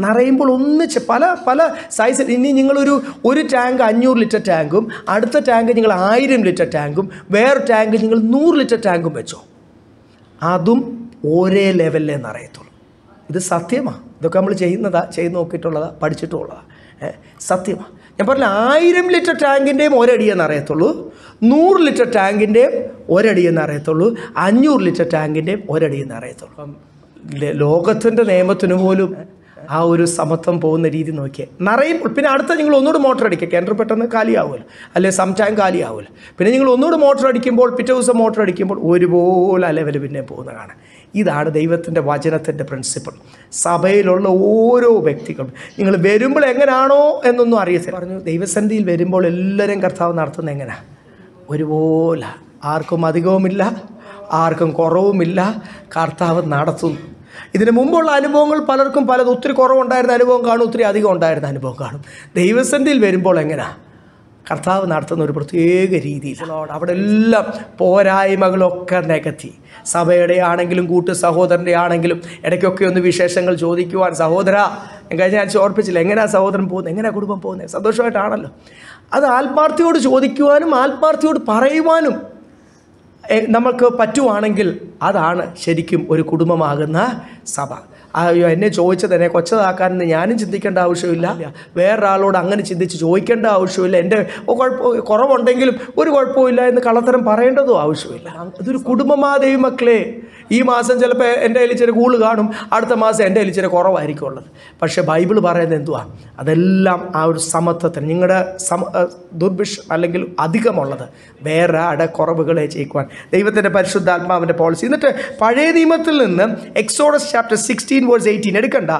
നിറയുമ്പോൾ ഒന്നിച്ച് പല പല സൈസിൽ ഇനി നിങ്ങളൊരു ഒരു ടാങ്ക് അഞ്ഞൂറ് ലിറ്റർ ടാങ്കും അടുത്ത ടാങ്ക് നിങ്ങൾ ആയിരം ലിറ്റർ ടാങ്കും വേറെ ടാങ്ക് നിങ്ങൾ നൂറ് ലിറ്റർ ടാങ്കും വെച്ചോ അതും ഒരേ ലെവലിലേ നിറയത്തുള്ളൂ ഇത് സത്യമാണ് ഇതൊക്കെ നമ്മൾ ചെയ്യുന്നതാ ചെയ്ത് നോക്കിയിട്ടുള്ളതാ പഠിച്ചിട്ടുള്ളതാ സത്യമാണ് ഞാൻ പറഞ്ഞ ആയിരം ലിറ്റർ ടാങ്കിൻ്റെയും ഒരടിയെന്ന് അറിയത്തുള്ളൂ നൂറ് ലിറ്റർ ടാങ്കിൻ്റെയും ഒരടി എന്ന് അറിയത്തുള്ളൂ അഞ്ഞൂറ് ലിറ്റർ ടാങ്കിൻ്റെയും ഒരടി എന്ന് അറിയത്തുള്ളൂ ലോകത്തിൻ്റെ നിയമത്തിന് പോലും ആ ഒരു സമത്വം പോകുന്ന രീതി നോക്കിയേ നിറയുമ്പോൾ പിന്നെ അടുത്ത നിങ്ങൾ ഒന്നുകൂടി മോട്ടർ അടിക്കുക കേന്ദ്ര പെട്ടെന്ന് കാലിയാവുമല്ലോ അല്ലെ സംടൈം കാലിയാവുമല്ലോ പിന്നെ നിങ്ങൾ ഒന്നുകൂടി മോട്ടർ അടിക്കുമ്പോൾ പിറ്റേ ദിവസം മോട്ടർ അടിക്കുമ്പോൾ ഒരുപോലെ അലവൽ ലെവൽ പിന്നെ പോകുന്ന കാണാം ഇതാണ് ദൈവത്തിൻ്റെ വചനത്തിൻ്റെ പ്രിൻസിപ്പിൾ സഭയിലുള്ള ഓരോ വ്യക്തികളും നിങ്ങൾ വരുമ്പോൾ എങ്ങനെയാണോ എന്നൊന്നും അറിയത്തില്ല പറഞ്ഞു ദൈവസന്ധിയിൽ വരുമ്പോൾ എല്ലാവരും കർത്താവ് നടത്തുന്നത് എങ്ങനെയാണ് ഒരുപോലെ ആർക്കും അധികവുമില്ല ആർക്കും കുറവുമില്ല കർത്താവ് നടത്തുന്നു ഇതിനു മുമ്പുള്ള അനുഭവങ്ങൾ പലർക്കും പലത് ഒത്തിരി കുറവുണ്ടായിരുന്ന അനുഭവം കാണും ഒത്തിരി അധികം ഉണ്ടായിരുന്ന അനുഭവം കാണും ദൈവസന്ധിയിൽ വരുമ്പോൾ എങ്ങനെയാണ് കർത്താവ് നടത്തുന്ന ഒരു പ്രത്യേക രീതിയിൽ അവിടെ എല്ലാം പോരായ്മകളൊക്കെ നികത്തി സഭയുടെ ആണെങ്കിലും കൂട്ട് സഹോദരൻ്റെ ആണെങ്കിലും ഇടയ്ക്കൊക്കെ ഒന്ന് വിശേഷങ്ങൾ ചോദിക്കുവാൻ സഹോദര കഴിഞ്ഞ ഞാൻ ഓർപ്പിച്ചില്ല എങ്ങനെയാണ് സഹോദരൻ പോകുന്നത് എങ്ങനെയാണ് കുടുംബം പോകുന്നത് സന്തോഷമായിട്ടാണല്ലോ അത് ആത്മാർത്ഥിയോട് ചോദിക്കുവാനും ആത്മാർത്ഥിയോട് പറയുവാനും നമുക്ക് പറ്റുവാണെങ്കിൽ അതാണ് ശരിക്കും ഒരു കുടുംബമാകുന്ന സഭ അയ്യോ എന്നെ ചോദിച്ചത് എന്നെ കൊച്ചതാക്കാനെന്ന് ഞാനും ചിന്തിക്കേണ്ട ആവശ്യമില്ല വേറൊരാളോട് അങ്ങനെ ചിന്തിച്ച് ചോദിക്കേണ്ട ആവശ്യമില്ല എൻ്റെ കുഴപ്പം കുറവുണ്ടെങ്കിലും ഒരു കുഴപ്പമില്ല എന്ന് കള്ളത്തരം പറയേണ്ടതും ആവശ്യമില്ല അതൊരു കുടുംബമാ ദൈവമക്കളെ ഈ മാസം ചിലപ്പോൾ എൻ്റെ കയ്യിൽ കൂള് കാണും അടുത്ത മാസം എൻ്റെ കയ്യിൽ ചില കുറവായിരിക്കും ഉള്ളത് പക്ഷേ ബൈബിൾ പറയുന്നത് എന്തുവാ അതെല്ലാം ആ ഒരു സമത്വത്തിന് നിങ്ങളുടെ സമ ദുർഭിഷ് അല്ലെങ്കിൽ അധികമുള്ളത് വേറെ അട കുറവുകളെ ചെയ്യിക്കുവാൻ ദൈവത്തിൻ്റെ പരിശുദ്ധാത്മാവിൻ്റെ പോളിസി എന്നിട്ട് പഴയ നിയമത്തിൽ നിന്ന് Exodus chapter sixteen sixteen verse eighteen എടുക്കണ്ട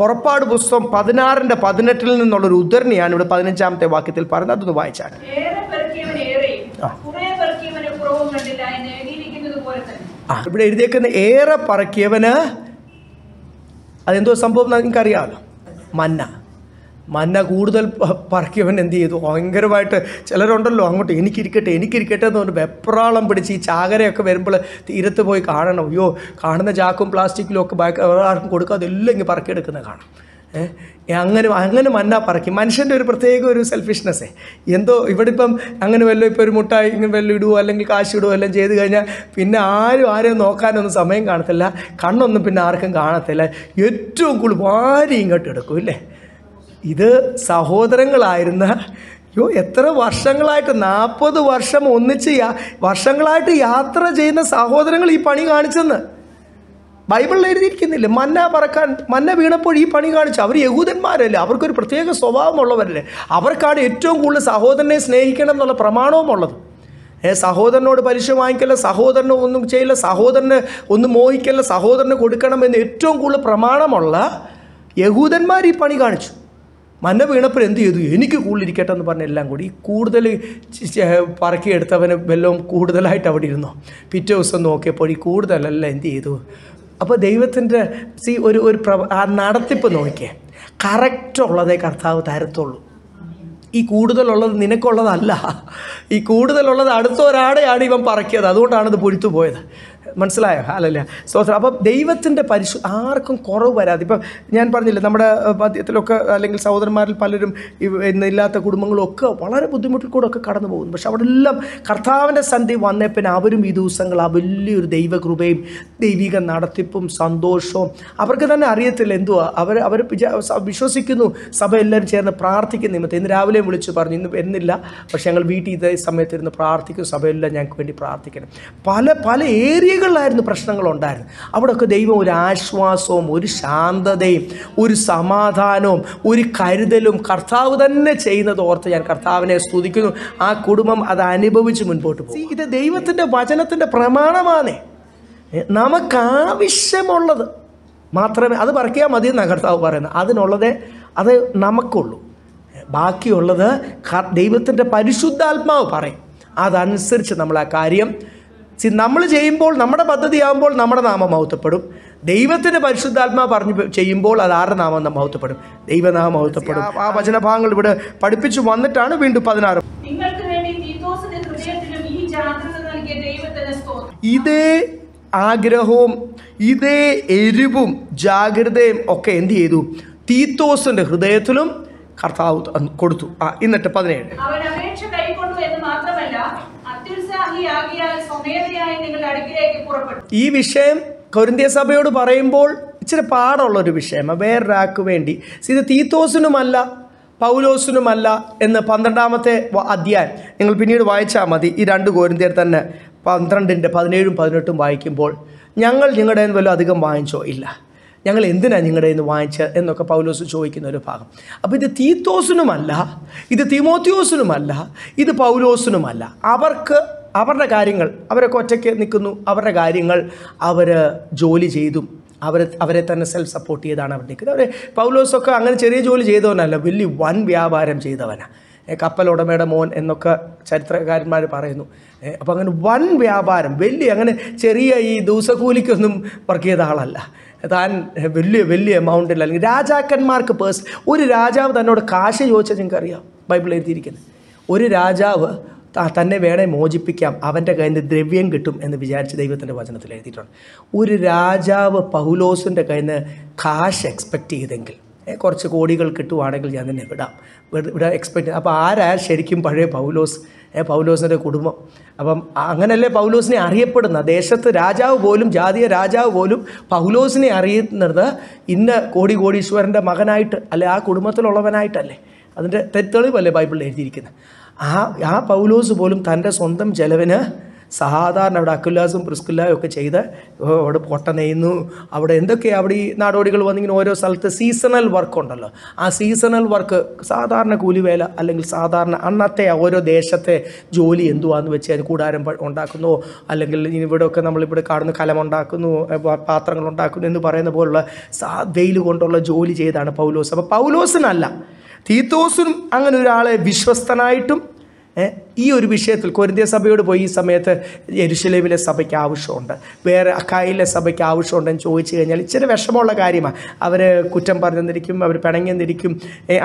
പുറപ്പാട് പുസ്തകം പതിനാറിൻ്റെ പതിനെട്ടിൽ നിന്നുള്ളൊരു ഉദ്ധരണിയാണ് ഇവിടെ പതിനഞ്ചാമത്തെ വാക്യത്തിൽ പറയുന്നത് അതൊന്ന് വായിച്ചാൽ ആ ഇവിടെ എഴുതിയേക്കുന്ന ഏറെ പറക്കിയവന് അതെന്തോ സംഭവം നിങ്ങൾക്കറിയാമല്ലോ മന്ന മന്ന കൂടുതൽ പറക്കിയവൻ എന്ത് ചെയ്തു ഭയങ്കരമായിട്ട് ചിലരുണ്ടല്ലോ അങ്ങോട്ട് എനിക്കിരിക്കട്ടെ എനിക്കിരിക്കട്ടെ എന്ന് പറഞ്ഞ് വെപ്രാളം പിടിച്ച് ഈ ചാകരയൊക്കെ വരുമ്പോൾ തീരത്ത് പോയി കാണണം അയ്യോ കാണുന്ന ചാക്കും പ്ലാസ്റ്റിക്കിലും ഒക്കെ ആർക്കും കൊടുക്കാതെ എല്ലാം ഇങ്ങനെ പറക്കിയെടുക്കുന്നത് കാണാം അങ്ങനെ അങ്ങനെ മന്ന പറക്കി മനുഷ്യൻ്റെ ഒരു പ്രത്യേക ഒരു സെൽഫിഷ്നെസ്സേ എന്തോ ഇവിടെ ഇപ്പം അങ്ങനെ വല്ലതും ഇപ്പോൾ ഒരു മുട്ടായി ഇങ്ങനെ വല്ലതും ഇടുവോ അല്ലെങ്കിൽ കാശ് ഇടുവോ എല്ലാം ചെയ്ത് കഴിഞ്ഞാൽ പിന്നെ ആരും ആരെയും നോക്കാനൊന്നും സമയം കാണത്തില്ല കണ്ണൊന്നും പിന്നെ ആർക്കും കാണത്തില്ല ഏറ്റവും കൂടുതൽ വാരി ഇങ്ങോട്ട് എടുക്കും ഇല്ലേ ഇത് സഹോദരങ്ങളായിരുന്ന അയ്യോ എത്ര വർഷങ്ങളായിട്ട് നാൽപ്പത് വർഷം ഒന്നിച്ച് വർഷങ്ങളായിട്ട് യാത്ര ചെയ്യുന്ന സഹോദരങ്ങൾ ഈ പണി കാണിച്ചെന്ന് ബൈബിളിൽ എഴുതിയിരിക്കുന്നില്ലേ മന്ന പറക്കാൻ മന്ന വീണപ്പോൾ ഈ പണി കാണിച്ചു അവർ യഹൂദന്മാരല്ലേ അവർക്കൊരു പ്രത്യേക സ്വഭാവമുള്ളവരല്ലേ അവർക്കാണ് ഏറ്റവും കൂടുതൽ സഹോദരനെ സ്നേഹിക്കണം എന്നുള്ള പ്രമാണവുമുള്ളത് ഏ സഹോദരനോട് പലിശ വാങ്ങിക്കല്ല സഹോദരനെ ഒന്നും ചെയ്യില്ല സഹോദരനെ ഒന്നും മോഹിക്കല്ല സഹോദരന് കൊടുക്കണം എന്ന് ഏറ്റവും കൂടുതൽ പ്രമാണമുള്ള യഹൂദന്മാർ ഈ പണി കാണിച്ചു മന്ന വീണപ്പോൾ എന്ത് ചെയ്തു എനിക്ക് കൂടുതലിരിക്കട്ടെ എന്ന് പറഞ്ഞ എല്ലാം കൂടി കൂടുതൽ പറക്കിയെടുത്തവന് വല്ലതും കൂടുതലായിട്ട് അവിടെ ഇരുന്നോ പിറ്റേ ദിവസം നോക്കിയപ്പോൾ ഈ കൂടുതലല്ല എന്ത് ചെയ്തു അപ്പോൾ ദൈവത്തിൻ്റെ സി ഒരു ഒരു പ്ര ആ നടത്തിപ്പ് നോക്കിയേ കറക്റ്റുള്ളതേ കർത്താവ് തരത്തുള്ളൂ ഈ കൂടുതലുള്ളത് നിനക്കുള്ളതല്ല ഈ കൂടുതലുള്ളത് അടുത്ത ഒരാടെയാണ് ഇവൻ പറക്കിയത് അതുകൊണ്ടാണ് ഇത് പൊരുത്തു പോയത് മനസ്സിലായോ അല്ലല്ല സ്തോത്രം അപ്പം ദൈവത്തിൻ്റെ പരിശു ആർക്കും കുറവ് വരാതെ ഇപ്പം ഞാൻ പറഞ്ഞില്ലേ നമ്മുടെ പദ്യത്തിലൊക്കെ അല്ലെങ്കിൽ സഹോദരന്മാരിൽ പലരും ഇന്നില്ലാത്ത കുടുംബങ്ങളൊക്കെ വളരെ ബുദ്ധിമുട്ടിൽ കൂടെ ഒക്കെ കടന്നു പോകുന്നു പക്ഷെ അവിടെ എല്ലാം കർത്താവിൻ്റെ സന്ധി വന്നേ പിന്നെ അവരും ഈ ദിവസങ്ങൾ ആ വലിയൊരു ദൈവകൃപയും ദൈവിക നടത്തിപ്പും സന്തോഷവും അവർക്ക് തന്നെ അറിയത്തില്ല എന്തുവാ അവർ അവർ വിശ്വസിക്കുന്നു സഭ എല്ലാവരും ചേർന്ന് പ്രാർത്ഥിക്കുന്ന നിമിത്തം ഇന്ന് രാവിലെയും വിളിച്ച് പറഞ്ഞു ഇന്ന് എന്നില്ല പക്ഷേ ഞങ്ങൾ വീട്ടിൽ ഇതേ ഇരുന്ന് പ്രാർത്ഥിക്കും സഭയെല്ലാം ഞങ്ങൾക്ക് വേണ്ടി പ്രാർത്ഥിക്കണം പല പല ഏരിയ വീടുകളിലായിരുന്നു പ്രശ്നങ്ങൾ ഉണ്ടായിരുന്നത് അവിടെയൊക്കെ ദൈവം ഒരു ആശ്വാസവും ഒരു ശാന്തതയും ഒരു സമാധാനവും ഒരു കരുതലും കർത്താവ് തന്നെ ചെയ്യുന്നത് ഓർത്ത് ഞാൻ കർത്താവിനെ സ്തുതിക്കുന്നു ആ കുടുംബം അത് അനുഭവിച്ച് മുൻപോട്ട് പോകും ഇത് ദൈവത്തിൻ്റെ വചനത്തിൻ്റെ പ്രമാണമാണ് നമുക്കാവശ്യമുള്ളത് മാത്രമേ അത് പറക്കിയാൽ മതി എന്നാണ് കർത്താവ് പറയുന്നത് അതിനുള്ളതേ അത് നമുക്കുള്ളൂ ബാക്കിയുള്ളത് ദൈവത്തിൻ്റെ പരിശുദ്ധാത്മാവ് പറയും അതനുസരിച്ച് നമ്മൾ ആ കാര്യം സി നമ്മൾ ചെയ്യുമ്പോൾ നമ്മുടെ പദ്ധതിയാകുമ്പോൾ നമ്മുടെ നാമം മഹത്വപ്പെടും ദൈവത്തിൻ്റെ പരിശുദ്ധാത്മാ പറഞ്ഞു ചെയ്യുമ്പോൾ അത് ആരുടെ നാമം മഹത്വപ്പെടും ദൈവനാമം മഹത്വപ്പെടും ആ വചനഭാഗങ്ങൾ ഇവിടെ പഠിപ്പിച്ചു വന്നിട്ടാണ് വീണ്ടും പതിനാറ് ഇതേ ആഗ്രഹവും ഇതേ എരിവും ജാഗ്രതയും ഒക്കെ എന്ത് ചെയ്തു തീത്തോസിൻ്റെ ഹൃദയത്തിലും കർത്താവ് കൊടുത്തു ആ എന്നിട്ട് പതിനേഴ് ഈ വിഷയം കൗരന്തിയ സഭയോട് പറയുമ്പോൾ ഇച്ചിരി പാടുള്ളൊരു വിഷയം വേറൊരാൾക്ക് വേണ്ടി ഇത് തീത്തോസിനുമല്ല പൗലോസിനുമല്ല എന്ന് പന്ത്രണ്ടാമത്തെ അധ്യായം നിങ്ങൾ പിന്നീട് വായിച്ചാൽ മതി ഈ രണ്ട് കോരിന്തിയർ തന്നെ പന്ത്രണ്ടിൻ്റെ പതിനേഴും പതിനെട്ടും വായിക്കുമ്പോൾ ഞങ്ങൾ നിങ്ങളുടെ വല്ലതും അധികം വാങ്ങിച്ചോ ഇല്ല ഞങ്ങൾ എന്തിനാണ് നിങ്ങളുടെ നിന്ന് വാങ്ങിച്ചത് എന്നൊക്കെ പൗലോസ് ചോദിക്കുന്ന ഒരു ഭാഗം അപ്പോൾ ഇത് തീത്തോസിനുമല്ല ഇത് തിമോത്യോസിനുമല്ല ഇത് പൗലോസിനുമല്ല അവർക്ക് അവരുടെ കാര്യങ്ങൾ അവരൊക്കെ ഒറ്റയ്ക്ക് നിൽക്കുന്നു അവരുടെ കാര്യങ്ങൾ അവർ ജോലി ചെയ്തും അവർ അവരെ തന്നെ സെൽഫ് സപ്പോർട്ട് ചെയ്താണ് അവർ നിൽക്കുന്നത് അവർ പൗലോസൊക്കെ അങ്ങനെ ചെറിയ ജോലി ചെയ്തവനല്ല വലിയ വൻ വ്യാപാരം ചെയ്തവനാണ് കപ്പലുടമയുടെ മോൻ എന്നൊക്കെ ചരിത്രകാരന്മാർ പറയുന്നു അപ്പോൾ അങ്ങനെ വൻ വ്യാപാരം വലിയ അങ്ങനെ ചെറിയ ഈ ദിവസക്കൂലിക്കൊന്നും വർക്ക് ചെയ്ത ആളല്ല താൻ വലിയ വലിയ എമൗണ്ടിൽ അല്ലെങ്കിൽ രാജാക്കന്മാർക്ക് പേഴ്സ് ഒരു രാജാവ് തന്നോട് കാശ് ചോദിച്ചാൽ നിങ്ങൾക്ക് അറിയാം ബൈബിൾ എഴുതിയിരിക്കുന്നത് ഒരു രാജാവ് തന്നെ വേണേ മോചിപ്പിക്കാം അവൻ്റെ കയ്യിൽ നിന്ന് ദ്രവ്യം കിട്ടും എന്ന് വിചാരിച്ച് ദൈവത്തിൻ്റെ വചനത്തിൽ എഴുതിയിട്ടുണ്ട് ഒരു രാജാവ് പൗലോസിൻ്റെ കയ്യിൽ നിന്ന് കാശ് എക്സ്പെക്റ്റ് ചെയ്തെങ്കിൽ കുറച്ച് കോടികൾ കിട്ടുവാണെങ്കിൽ ഞാൻ തന്നെ വിടാം വിടാൻ എക്സ്പെക്ട് അപ്പോൾ ആരാ ശരിക്കും പഴയ പൗലോസ് പൗലോസിൻ്റെ കുടുംബം അപ്പം അങ്ങനല്ലേ പൗലോസിനെ അറിയപ്പെടുന്ന ദേശത്ത് രാജാവ് പോലും ജാതീയ രാജാവ് പോലും പൗലോസിനെ അറിയുന്നത് ഇന്ന് കോടി കോടീശ്വരൻ്റെ മകനായിട്ട് അല്ലെ ആ കുടുംബത്തിലുള്ളവനായിട്ടല്ലേ അതിൻ്റെ തെറ്റെളിവല്ലേ ബൈബിളിൽ എഴുതിയിരിക്കുന്നത് ആ ആ പൗലോസ് പോലും തൻ്റെ സ്വന്തം ചെലവിന് സാധാരണ അവിടെ അക്കുല്ലാസും പ്രിസ്കുല്ലായും ഒക്കെ ചെയ്ത് അവിടെ പൊട്ട നെയ്യുന്നു അവിടെ എന്തൊക്കെ അവിടെ ഈ നാടോടികൾ വന്നിങ്ങനെ ഓരോ സ്ഥലത്ത് സീസണൽ വർക്ക് ഉണ്ടല്ലോ ആ സീസണൽ വർക്ക് സാധാരണ കൂലിവേല അല്ലെങ്കിൽ സാധാരണ അന്നത്തെ ഓരോ ദേശത്തെ ജോലി എന്തുവാന്ന് വെച്ച് അതിന് കൂടാരം ഉണ്ടാക്കുന്നു അല്ലെങ്കിൽ ഇവിടെയൊക്കെ നമ്മളിവിടെ കാണുന്ന കലമുണ്ടാക്കുന്നു പാത്രങ്ങൾ ഉണ്ടാക്കുന്നു എന്ന് പറയുന്ന പോലുള്ള സാ വെയിൽ കൊണ്ടുള്ള ജോലി ചെയ്താണ് പൗലോസ് അപ്പോൾ പൗലോസിനല്ല തീത്തോസും അങ്ങനെ ഒരാളെ വിശ്വസ്തനായിട്ടും ഈ ഒരു വിഷയത്തിൽ കൊരിന്തിയ സഭയോട് പോയി ഈ സമയത്ത് എരുശലേമിലെ സഭയ്ക്ക് ആവശ്യമുണ്ട് വേറെ അക്കായിലെ സഭയ്ക്ക് ആവശ്യമുണ്ടെന്ന് ചോദിച്ചു കഴിഞ്ഞാൽ ഇച്ചിരി വിഷമമുള്ള കാര്യമാണ് അവർ കുറ്റം പറഞ്ഞെന്നിരിക്കും അവർ പിണങ്ങിയെന്നിരിക്കും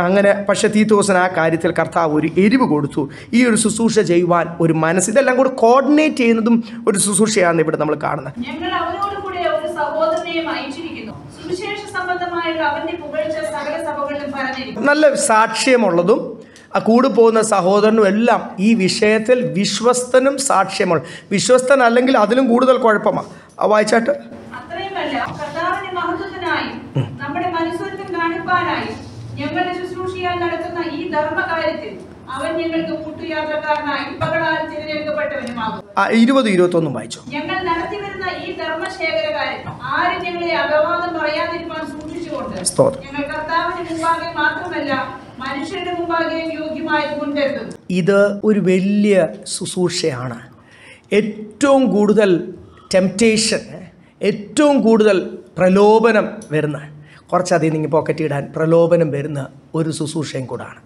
അങ്ങനെ പക്ഷേ തീത്തോസൻ ആ കാര്യത്തിൽ കർത്താവ് ഒരു എരിവ് കൊടുത്തു ഈ ഒരു ശുശ്രൂഷ ചെയ്യുവാൻ ഒരു മനസ്സ് ഇതെല്ലാം കൂടെ കോർഡിനേറ്റ് ചെയ്യുന്നതും ഒരു ശുശ്രൂഷയാണ് ഇവിടെ നമ്മൾ കാണുന്നത് നല്ല സാക്ഷ്യമുള്ളതും കൂടെ പോകുന്ന സഹോദരനും എല്ലാം ഈ വിഷയത്തിൽ വിശ്വസ്തനും സാക്ഷ്യമാണ് വിശ്വസ്തൻ അല്ലെങ്കിൽ അതിലും കൂടുതൽ കുഴപ്പമാണ് വായിച്ചാട്ട് നമ്മുടെ ഞങ്ങളുടെ ശുശ്രൂഷയാൽ നടത്തുന്ന ഈ ധർമ്മകാര്യത്തിൽ അവൻ ഞങ്ങൾക്ക് കൂട്ടുയാത്രക്കാരനായി പകളാൽ തിരഞ്ഞെടുക്കപ്പെട്ടവനുമാകും ഇരുപത് ഇരുപത്തൊന്നും വായിച്ചു ഞങ്ങൾ നടത്തി വരുന്ന ഈ ധർമ്മശേഖരകാരൻ ആരും ഞങ്ങളെ അപവാദം പറയാതിരുവാൻ സൂക്ഷിച്ചുകൊണ്ട് ഞങ്ങൾ കർത്താവിന് മുമ്പാകെ മാത്രമല്ല മനുഷ്യരുടെ മുമ്പാകെയും യോഗ്യമായത് ഇത് ഒരു വലിയ ശുശ്രൂഷയാണ് ഏറ്റവും കൂടുതൽ ടെംപ്റ്റേഷൻ ഏറ്റവും കൂടുതൽ പ്രലോഭനം വരുന്ന കുറച്ചധികം നിങ്ങൾ പോക്കറ്റ് ഇടാൻ പ്രലോഭനം വരുന്ന ഒരു ശുശ്രൂഷയും കൂടാണ്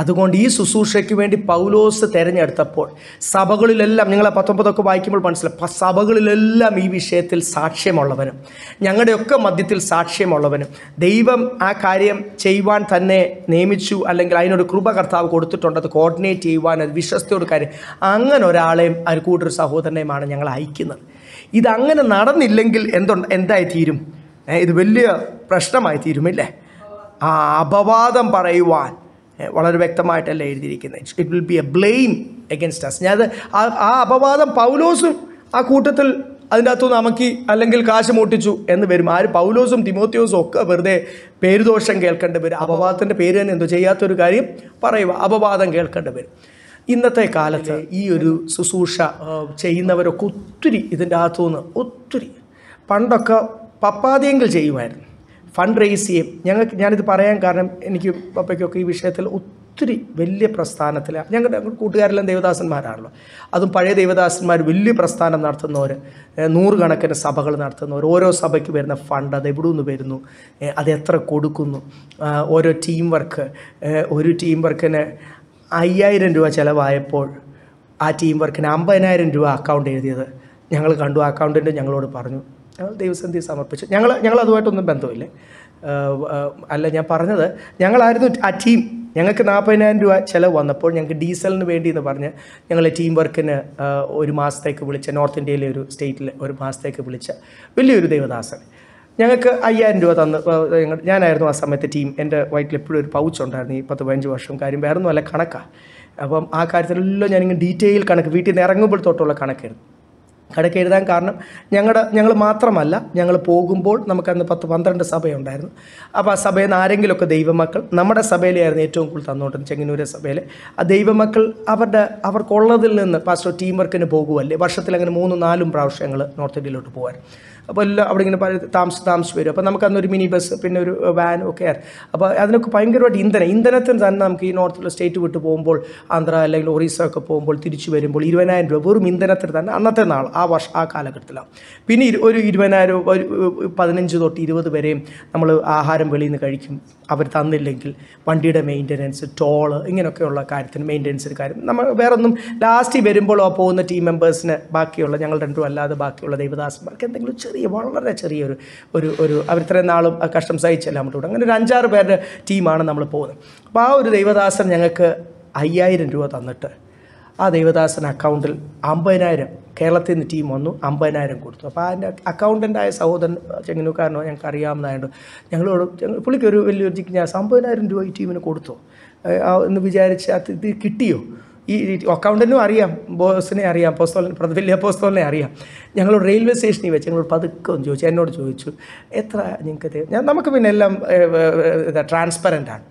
അതുകൊണ്ട് ഈ ശുശ്രൂഷയ്ക്ക് വേണ്ടി പൗലോസ് തിരഞ്ഞെടുത്തപ്പോൾ സഭകളിലെല്ലാം നിങ്ങളെ പത്തൊമ്പതൊക്കെ വായിക്കുമ്പോൾ മനസ്സിലാക്കും സഭകളിലെല്ലാം ഈ വിഷയത്തിൽ സാക്ഷ്യമുള്ളവനും ഞങ്ങളുടെയൊക്കെ മധ്യത്തിൽ സാക്ഷ്യമുള്ളവനും ദൈവം ആ കാര്യം ചെയ്യുവാൻ തന്നെ നിയമിച്ചു അല്ലെങ്കിൽ അതിനൊരു കൃപ കർത്താവ് കൊടുത്തിട്ടുണ്ട് അത് കോർഡിനേറ്റ് ചെയ്യുവാൻ അത് വിശ്വസ്തയോട് കാര്യം അങ്ങനെ ഒരാളെയും അതിൽ കൂട്ടൊരു സഹോദരനെയുമാണ് ഞങ്ങൾ അയക്കുന്നത് ഇതങ്ങനെ നടന്നില്ലെങ്കിൽ എന്തുണ്ട് എന്തായി തീരും ഇത് വലിയ പ്രശ്നമായി തീരുമില്ലേ ആ അപവാദം പറയുവാൻ വളരെ വ്യക്തമായിട്ടല്ല എഴുതിയിരിക്കുന്നത് it will be a blame against us ഞാൻ ആ അപവാദം പൗലോസും ആ കൂട്ടത്തിൽ അതിൻ്റെ നിന്ന് അമക്കി അല്ലെങ്കിൽ കാശ് മൂട്ടിച്ചു എന്ന് വരും ആര് പൗലോസും തിമോത്തിയോസും ഒക്കെ വെറുതെ പേരുദോഷം കേൾക്കേണ്ടി വരും അപവാദത്തിൻ്റെ പേര് തന്നെ എന്തോ ചെയ്യാത്തൊരു കാര്യം പറയുക അപവാദം കേൾക്കേണ്ടി വരും ഇന്നത്തെ കാലത്ത് ഈ ഒരു ശുശ്രൂഷ ചെയ്യുന്നവരൊക്കെ ഒത്തിരി ഇതിൻ്റെ നിന്ന് ഒത്തിരി പണ്ടൊക്കെ പപ്പാതിയെങ്കിൽ ചെയ്യുമായിരുന്നു ഫണ്ട് റേസ് ചെയ്യും ഞങ്ങൾക്ക് ഞാനിത് പറയാൻ കാരണം എനിക്ക് പപ്പയ്ക്കൊക്കെ ഈ വിഷയത്തിൽ ഒത്തിരി വലിയ പ്രസ്ഥാനത്തിൽ ഞങ്ങളുടെ കൂട്ടുകാരെല്ലാം ദേവദാസന്മാരാണല്ലോ അതും പഴയ ദേവദാസന്മാർ വലിയ പ്രസ്ഥാനം നടത്തുന്നവർ നൂറുകണക്കിന് സഭകൾ നടത്തുന്നവർ ഓരോ സഭയ്ക്ക് വരുന്ന ഫണ്ട് അത് എവിടെ നിന്ന് വരുന്നു അത് എത്ര കൊടുക്കുന്നു ഓരോ ടീം വർക്ക് ഒരു ടീം വർക്കിന് അയ്യായിരം രൂപ ചിലവായപ്പോൾ ആ ടീം വർക്കിന് അമ്പതിനായിരം രൂപ അക്കൗണ്ട് എഴുതിയത് ഞങ്ങൾ കണ്ടു അക്കൗണ്ടൻ്റ് ഞങ്ങളോട് പറഞ്ഞു ഞങ്ങൾ ദൈവസന്ധി സമർപ്പിച്ചു ഞങ്ങൾ ഞങ്ങൾ അതുമായിട്ടൊന്നും ബന്ധമില്ലേ അല്ല ഞാൻ പറഞ്ഞത് ഞങ്ങളായിരുന്നു ആ ടീം ഞങ്ങൾക്ക് നാൽപ്പതിനായിരം രൂപ ചിലവ് വന്നപ്പോൾ ഞങ്ങൾക്ക് ഡീസലിന് വേണ്ടി എന്ന് പറഞ്ഞ് ഞങ്ങൾ ടീം വർക്കിന് ഒരു മാസത്തേക്ക് വിളിച്ച നോർത്ത് ഇന്ത്യയിലെ ഒരു സ്റ്റേറ്റിൽ ഒരു മാസത്തേക്ക് വിളിച്ച വലിയൊരു ദൈവദാസൻ ഞങ്ങൾക്ക് അയ്യായിരം രൂപ തന്ന് ഞാനായിരുന്നു ആ സമയത്ത് ടീം എൻ്റെ വയറ്റിൽ എപ്പോഴും ഒരു പൗച്ച് ഉണ്ടായിരുന്നു ഈ പത്ത് പതിനഞ്ച് വർഷം കാര്യം വേറെ ഒന്നും അല്ല കണക്കാണ് അപ്പം ആ കാര്യത്തിലെല്ലാം ഞാനിങ്ങനെ ഡീറ്റെയിൽ കണക്ക് വീട്ടിൽ നിന്ന് ഇറങ്ങുമ്പോൾ തൊട്ടുള്ള കണക്കായിരുന്നു അതൊക്കെ എഴുതാൻ കാരണം ഞങ്ങളുടെ ഞങ്ങൾ മാത്രമല്ല ഞങ്ങൾ പോകുമ്പോൾ നമുക്കന്ന് പത്ത് പന്ത്രണ്ട് സഭയുണ്ടായിരുന്നു അപ്പോൾ ആ സഭയിൽ നിന്ന് ആരെങ്കിലുമൊക്കെ ദൈവമക്കൾ നമ്മുടെ സഭയിലായിരുന്നു ഏറ്റവും കൂടുതൽ തന്നുകൊണ്ടിരുന്നത് ചെങ്ങന്നൂരെ സഭയിൽ ആ ദൈവമക്കൾ അവരുടെ അവർക്കുള്ളതിൽ നിന്ന് പാസ്റ്റർ ടീം വർക്കിന് പോകുമല്ലേ വർഷത്തിൽ അങ്ങനെ മൂന്നും നാലും പ്രാവശ്യങ്ങൾ നോർത്ത് ഇന്ത്യയിലോട്ട് പോകാൻ അപ്പോൾ എല്ലാം അവിടെ ഇങ്ങനെ പല താമസം താമസിച്ച് വരും അപ്പോൾ നമുക്ക് അന്നൊരു മിനി ബസ് പിന്നെ ഒരു വാൻ ഒക്കെ അപ്പോൾ അതിനൊക്കെ ഭയങ്കരമായിട്ട് ഇന്ധനം ഇന്ധനത്തിന് തന്നെ നമുക്ക് ഈ നോർത്തുള്ള സ്റ്റേറ്റ് വിട്ട് പോകുമ്പോൾ ആന്ധ്ര അല്ലെങ്കിൽ ഒറീസ ഒക്കെ പോകുമ്പോൾ തിരിച്ചു വരുമ്പോൾ ഇരുപതിനായിരം രൂപ വെറും ഇന്ധനത്തിന് തന്നെ അന്നത്തെ നാൾ ആ വർഷം ആ കാലഘട്ടത്തിലാണ് പിന്നെ ഒരു ഇരുപതിനായിരം ഒരു പതിനഞ്ച് തൊട്ട് ഇരുപത് വരെയും നമ്മൾ ആഹാരം വെളിയിൽ നിന്ന് കഴിക്കും അവർ തന്നില്ലെങ്കിൽ വണ്ടിയുടെ മെയിൻ്റനൻസ് ടോള് ഇങ്ങനെയൊക്കെയുള്ള കാര്യത്തിന് മെയിൻ്റനൻസിന് കാര്യം നമ്മൾ വേറെ ഒന്നും ലാസ്റ്റ് വരുമ്പോൾ ആ പോകുന്ന ടീം മെമ്പേഴ്സിന് ബാക്കിയുള്ള ഞങ്ങൾ രണ്ടും അല്ലാതെ ബാക്കിയുള്ള ദേവദാസന്മാർക്ക് എന്തെങ്കിലും ചെറിയ വളരെ ചെറിയൊരു ഒരു ഒരു അവർ ഇത്രയും നാളും കഷ്ടം സഹിച്ചല്ല അങ്ങോട്ട് അങ്ങനെ ഒരു അഞ്ചാറ് പേരുടെ ടീമാണ് നമ്മൾ പോകുന്നത് അപ്പോൾ ആ ഒരു ദൈവദാസൻ ഞങ്ങൾക്ക് അയ്യായിരം രൂപ തന്നിട്ട് ആ ദൈവദാസൻ അക്കൗണ്ടിൽ അമ്പതിനായിരം കേരളത്തിൽ നിന്ന് ടീം വന്നു അമ്പതിനായിരം കൊടുത്തു അപ്പോൾ അതിൻ്റെ അക്കൗണ്ടൻ്റായ സഹോദരൻ ചെങ്ങനൂക്കാരനോ ഞങ്ങൾക്ക് അറിയാവുന്നതായത് ഞങ്ങളോട് പുള്ളിക്കൊരു വലിയൊരു ജിജ്ഞാസ അമ്പതിനായിരം രൂപ ഈ ടീമിന് കൊടുത്തു എന്ന് വിചാരിച്ച് അത് ഇത് കിട്ടിയോ ഈ അക്കൗണ്ടൻറ്റും അറിയാം ബോസിനെ അറിയാം പോസ്തോലിനെ വലിയ പോസ്തോലിനെ അറിയാം ഞങ്ങൾ റെയിൽവേ സ്റ്റേഷനിൽ വെച്ച് ഞങ്ങൾ പതുക്കെ ഒന്ന് ചോദിച്ചു എന്നോട് ചോദിച്ചു എത്ര നിങ്ങൾക്ക് ഞാൻ നമുക്ക് പിന്നെ എല്ലാം ആണ്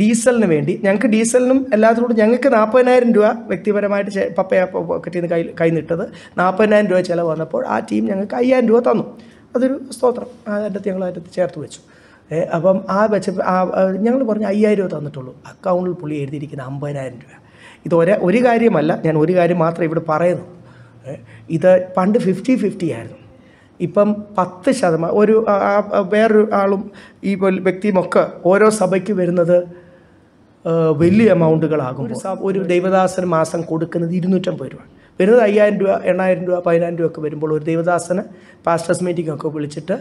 ഡീസലിന് വേണ്ടി ഞങ്ങൾക്ക് ഡീസലിനും എല്ലാത്തിനും കൂടി ഞങ്ങൾക്ക് നാൽപ്പതിനായിരം രൂപ വ്യക്തിപരമായിട്ട് പപ്പയ പോക്കറ്റിൽ നിന്ന് കൈ കൈനിട്ടത് നാൽപ്പതിനായിരം രൂപ ചിലവ് വന്നപ്പോൾ ആ ടീം ഞങ്ങൾക്ക് അയ്യായിരം രൂപ തന്നു അതൊരു സ്തോത്രം അതിൻ്റെ ഞങ്ങൾ അതിൻ്റെ ചേർത്ത് വെച്ചു അപ്പം ആ വെച്ച ഞങ്ങൾ പറഞ്ഞു അയ്യായിരം രൂപ തന്നിട്ടുള്ളൂ അക്കൗണ്ടിൽ പുള്ളി എഴുതിയിരിക്കുന്ന അമ്പതിനായിരം രൂപ ഇത് ഒരേ ഒരു കാര്യമല്ല ഞാൻ ഒരു കാര്യം മാത്രമേ ഇവിടെ പറയുന്നു ഇത് പണ്ട് ഫിഫ്റ്റി ഫിഫ്റ്റി ആയിരുന്നു ഇപ്പം പത്ത് ശതമാനം ഒരു വേറൊരു ആളും ഈ വ്യക്തിയുമൊക്കെ ഓരോ സഭയ്ക്ക് വരുന്നത് വലിയ എമൗണ്ടുകളാകും ഒരു ദൈവദാസന് മാസം കൊടുക്കുന്നത് ഇരുന്നൂറ്റമ്പത് രൂപ വരുന്നത് അയ്യായിരം രൂപ എണ്ണായിരം രൂപ പതിനായിരം രൂപ ഒക്കെ വരുമ്പോൾ ഒരു ദൈവദാസന് പാസ്റ്റേഴ്സ് ഒക്കെ വിളിച്ചിട്ട്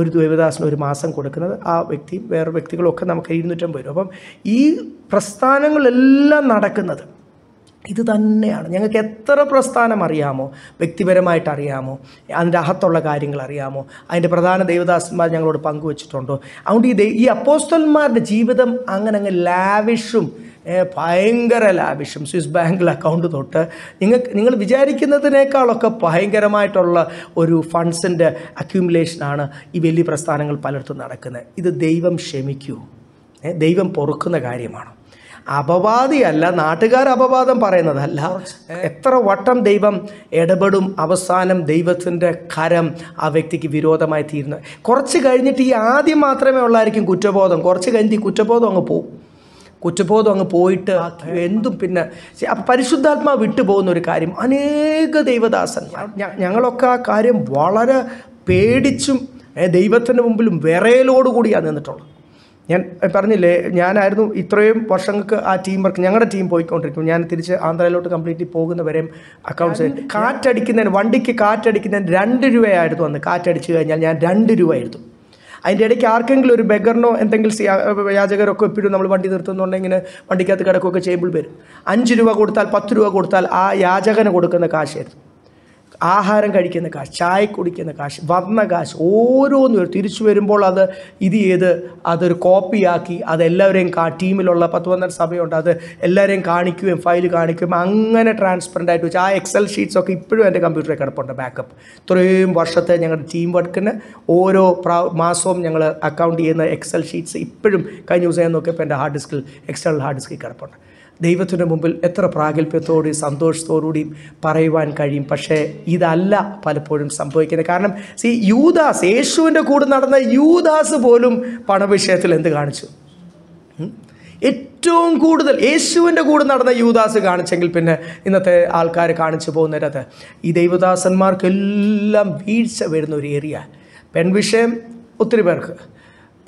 ഒരു ദൈവദാസന് ഒരു മാസം കൊടുക്കുന്നത് ആ വ്യക്തി വേറെ വ്യക്തികളൊക്കെ നമുക്ക് ഇരുന്നൂറ്റമ്പത് രൂപ അപ്പം ഈ പ്രസ്ഥാനങ്ങളെല്ലാം നടക്കുന്നത് ഇത് തന്നെയാണ് ഞങ്ങൾക്ക് എത്ര പ്രസ്ഥാനം അറിയാമോ വ്യക്തിപരമായിട്ട് അറിയാമോ അതിൻ്റെ അകത്തുള്ള കാര്യങ്ങൾ അറിയാമോ അതിൻ്റെ പ്രധാന ദേവദാസന്മാർ ഞങ്ങളോട് പങ്കുവച്ചിട്ടുണ്ടോ അതുകൊണ്ട് ഈ ഈ അപ്പോസ്റ്റന്മാരുടെ ജീവിതം അങ്ങനെ അങ്ങ് ലാവിഷും ഭയങ്കര ലാവിഷും സ്വിസ് ബാങ്കിൽ അക്കൗണ്ട് തൊട്ട് നിങ്ങൾക്ക് നിങ്ങൾ വിചാരിക്കുന്നതിനേക്കാളൊക്കെ ഭയങ്കരമായിട്ടുള്ള ഒരു ഫണ്ട്സിൻ്റെ അക്യൂമുലേഷനാണ് ഈ വലിയ പ്രസ്ഥാനങ്ങൾ പലയിടത്തും നടക്കുന്നത് ഇത് ദൈവം ക്ഷമിക്കൂ ദൈവം പൊറുക്കുന്ന കാര്യമാണ് അപവാദിയല്ല നാട്ടുകാർ അപവാദം പറയുന്നതല്ല എത്ര വട്ടം ദൈവം ഇടപെടും അവസാനം ദൈവത്തിൻ്റെ കരം ആ വ്യക്തിക്ക് വിരോധമായി തീരുന്നത് കുറച്ച് കഴിഞ്ഞിട്ട് ഈ ആദ്യം മാത്രമേ ഉള്ളായിരിക്കും കുറ്റബോധം കുറച്ച് കഴിഞ്ഞിട്ട് ഈ കുറ്റബോധം അങ്ങ് പോകും കുറ്റബോധം അങ്ങ് പോയിട്ട് എന്തും പിന്നെ അപ്പം പരിശുദ്ധാത്മാ വിട്ടുപോകുന്ന ഒരു കാര്യം അനേക ദൈവദാസൻ ഞങ്ങളൊക്കെ ആ കാര്യം വളരെ പേടിച്ചും ദൈവത്തിൻ്റെ മുമ്പിലും വിറയലോടുകൂടിയാണ് നിന്നിട്ടുള്ളത് ഞാൻ പറഞ്ഞില്ലേ ഞാനായിരുന്നു ഇത്രയും വർഷങ്ങൾക്ക് ആ ടീം വർക്ക് ഞങ്ങളുടെ ടീം പോയിക്കൊണ്ടിരിക്കും ഞാൻ തിരിച്ച് ആന്ധ്രയിലോട്ട് കംപ്ലീറ്റ്ലി പോകുന്നവരെയും അക്കൗണ്ട്സ് കാറ്റടിക്കുന്നതിന് വണ്ടിക്ക് കാറ്റടിക്കുന്നതിന് രണ്ട് രൂപയായിരുന്നു അന്ന് കാറ്റടിച്ച് കഴിഞ്ഞാൽ ഞാൻ രണ്ട് രൂപ എഴുതും അതിൻ്റെ ഇടയ്ക്ക് ആർക്കെങ്കിലും ഒരു ബെഗറിനോ എന്തെങ്കിലും യാചകരൊക്കെ എപ്പോഴും നമ്മൾ വണ്ടി നിർത്തുന്നുണ്ടെങ്കിൽ വണ്ടിക്കകത്ത് കിടക്കുകയൊക്കെ ചെയ്യുമ്പോൾ വരും അഞ്ച് രൂപ കൊടുത്താൽ പത്ത് രൂപ കൊടുത്താൽ ആ യാചകന് കൊടുക്കുന്ന കാശായിരുന്നു ആഹാരം കഴിക്കുന്ന കാശ് ചായ കുടിക്കുന്ന കാശ് വന്ന കാശ് ഓരോന്നും വരും തിരിച്ചു വരുമ്പോൾ അത് ഇത് ചെയ്ത് അതൊരു കോപ്പിയാക്കി അതെല്ലാവരെയും കാ ടീമിലുള്ള പത്ത് പന്ത്രണ്ട് സഭയുണ്ട് അത് എല്ലാവരെയും കാണിക്കുകയും ഫയൽ കാണിക്കുകയും അങ്ങനെ ട്രാൻസ്പെറൻ്റ് ആയിട്ട് വെച്ചാൽ ആ എക്സൽ ഷീറ്റ്സ് ഒക്കെ ഇപ്പോഴും എൻ്റെ കമ്പ്യൂട്ടറിൽ കിടപ്പുണ്ട് ബാക്കപ്പ് ഇത്രയും വർഷത്തെ ഞങ്ങളുടെ ടീം വർക്കിന് ഓരോ മാസവും ഞങ്ങൾ അക്കൗണ്ട് ചെയ്യുന്ന എക്സൽ ഷീറ്റ്സ് ഇപ്പോഴും കഴിഞ്ഞ ദിവസം നോക്കിയപ്പോൾ എൻ്റെ ഹാർഡ് ഡിസ്കിൽ എക്സ്റ്റേണൽ ഹാർഡ് ഡിസ്കിൽ കിടപ്പുണ്ട് ദൈവത്തിൻ്റെ മുമ്പിൽ എത്ര പ്രാഗൽഭ്യത്തോടെയും സന്തോഷത്തോടുകൂടിയും പറയുവാൻ കഴിയും പക്ഷേ ഇതല്ല പലപ്പോഴും സംഭവിക്കുന്നത് കാരണം സി യൂദാസ് യേശുവിൻ്റെ കൂടെ നടന്ന യൂദാസ് പോലും പണവിഷയത്തിൽ എന്ത് കാണിച്ചു ഏറ്റവും കൂടുതൽ യേശുവിൻ്റെ കൂടെ നടന്ന യൂദാസ് കാണിച്ചെങ്കിൽ പിന്നെ ഇന്നത്തെ ആൾക്കാർ കാണിച്ചു പോകുന്നതിനകത്ത് ഈ ദൈവദാസന്മാർക്കെല്ലാം വീഴ്ച വരുന്ന ഒരു ഏരിയ പെൺവിഷയം ഒത്തിരി പേർക്ക്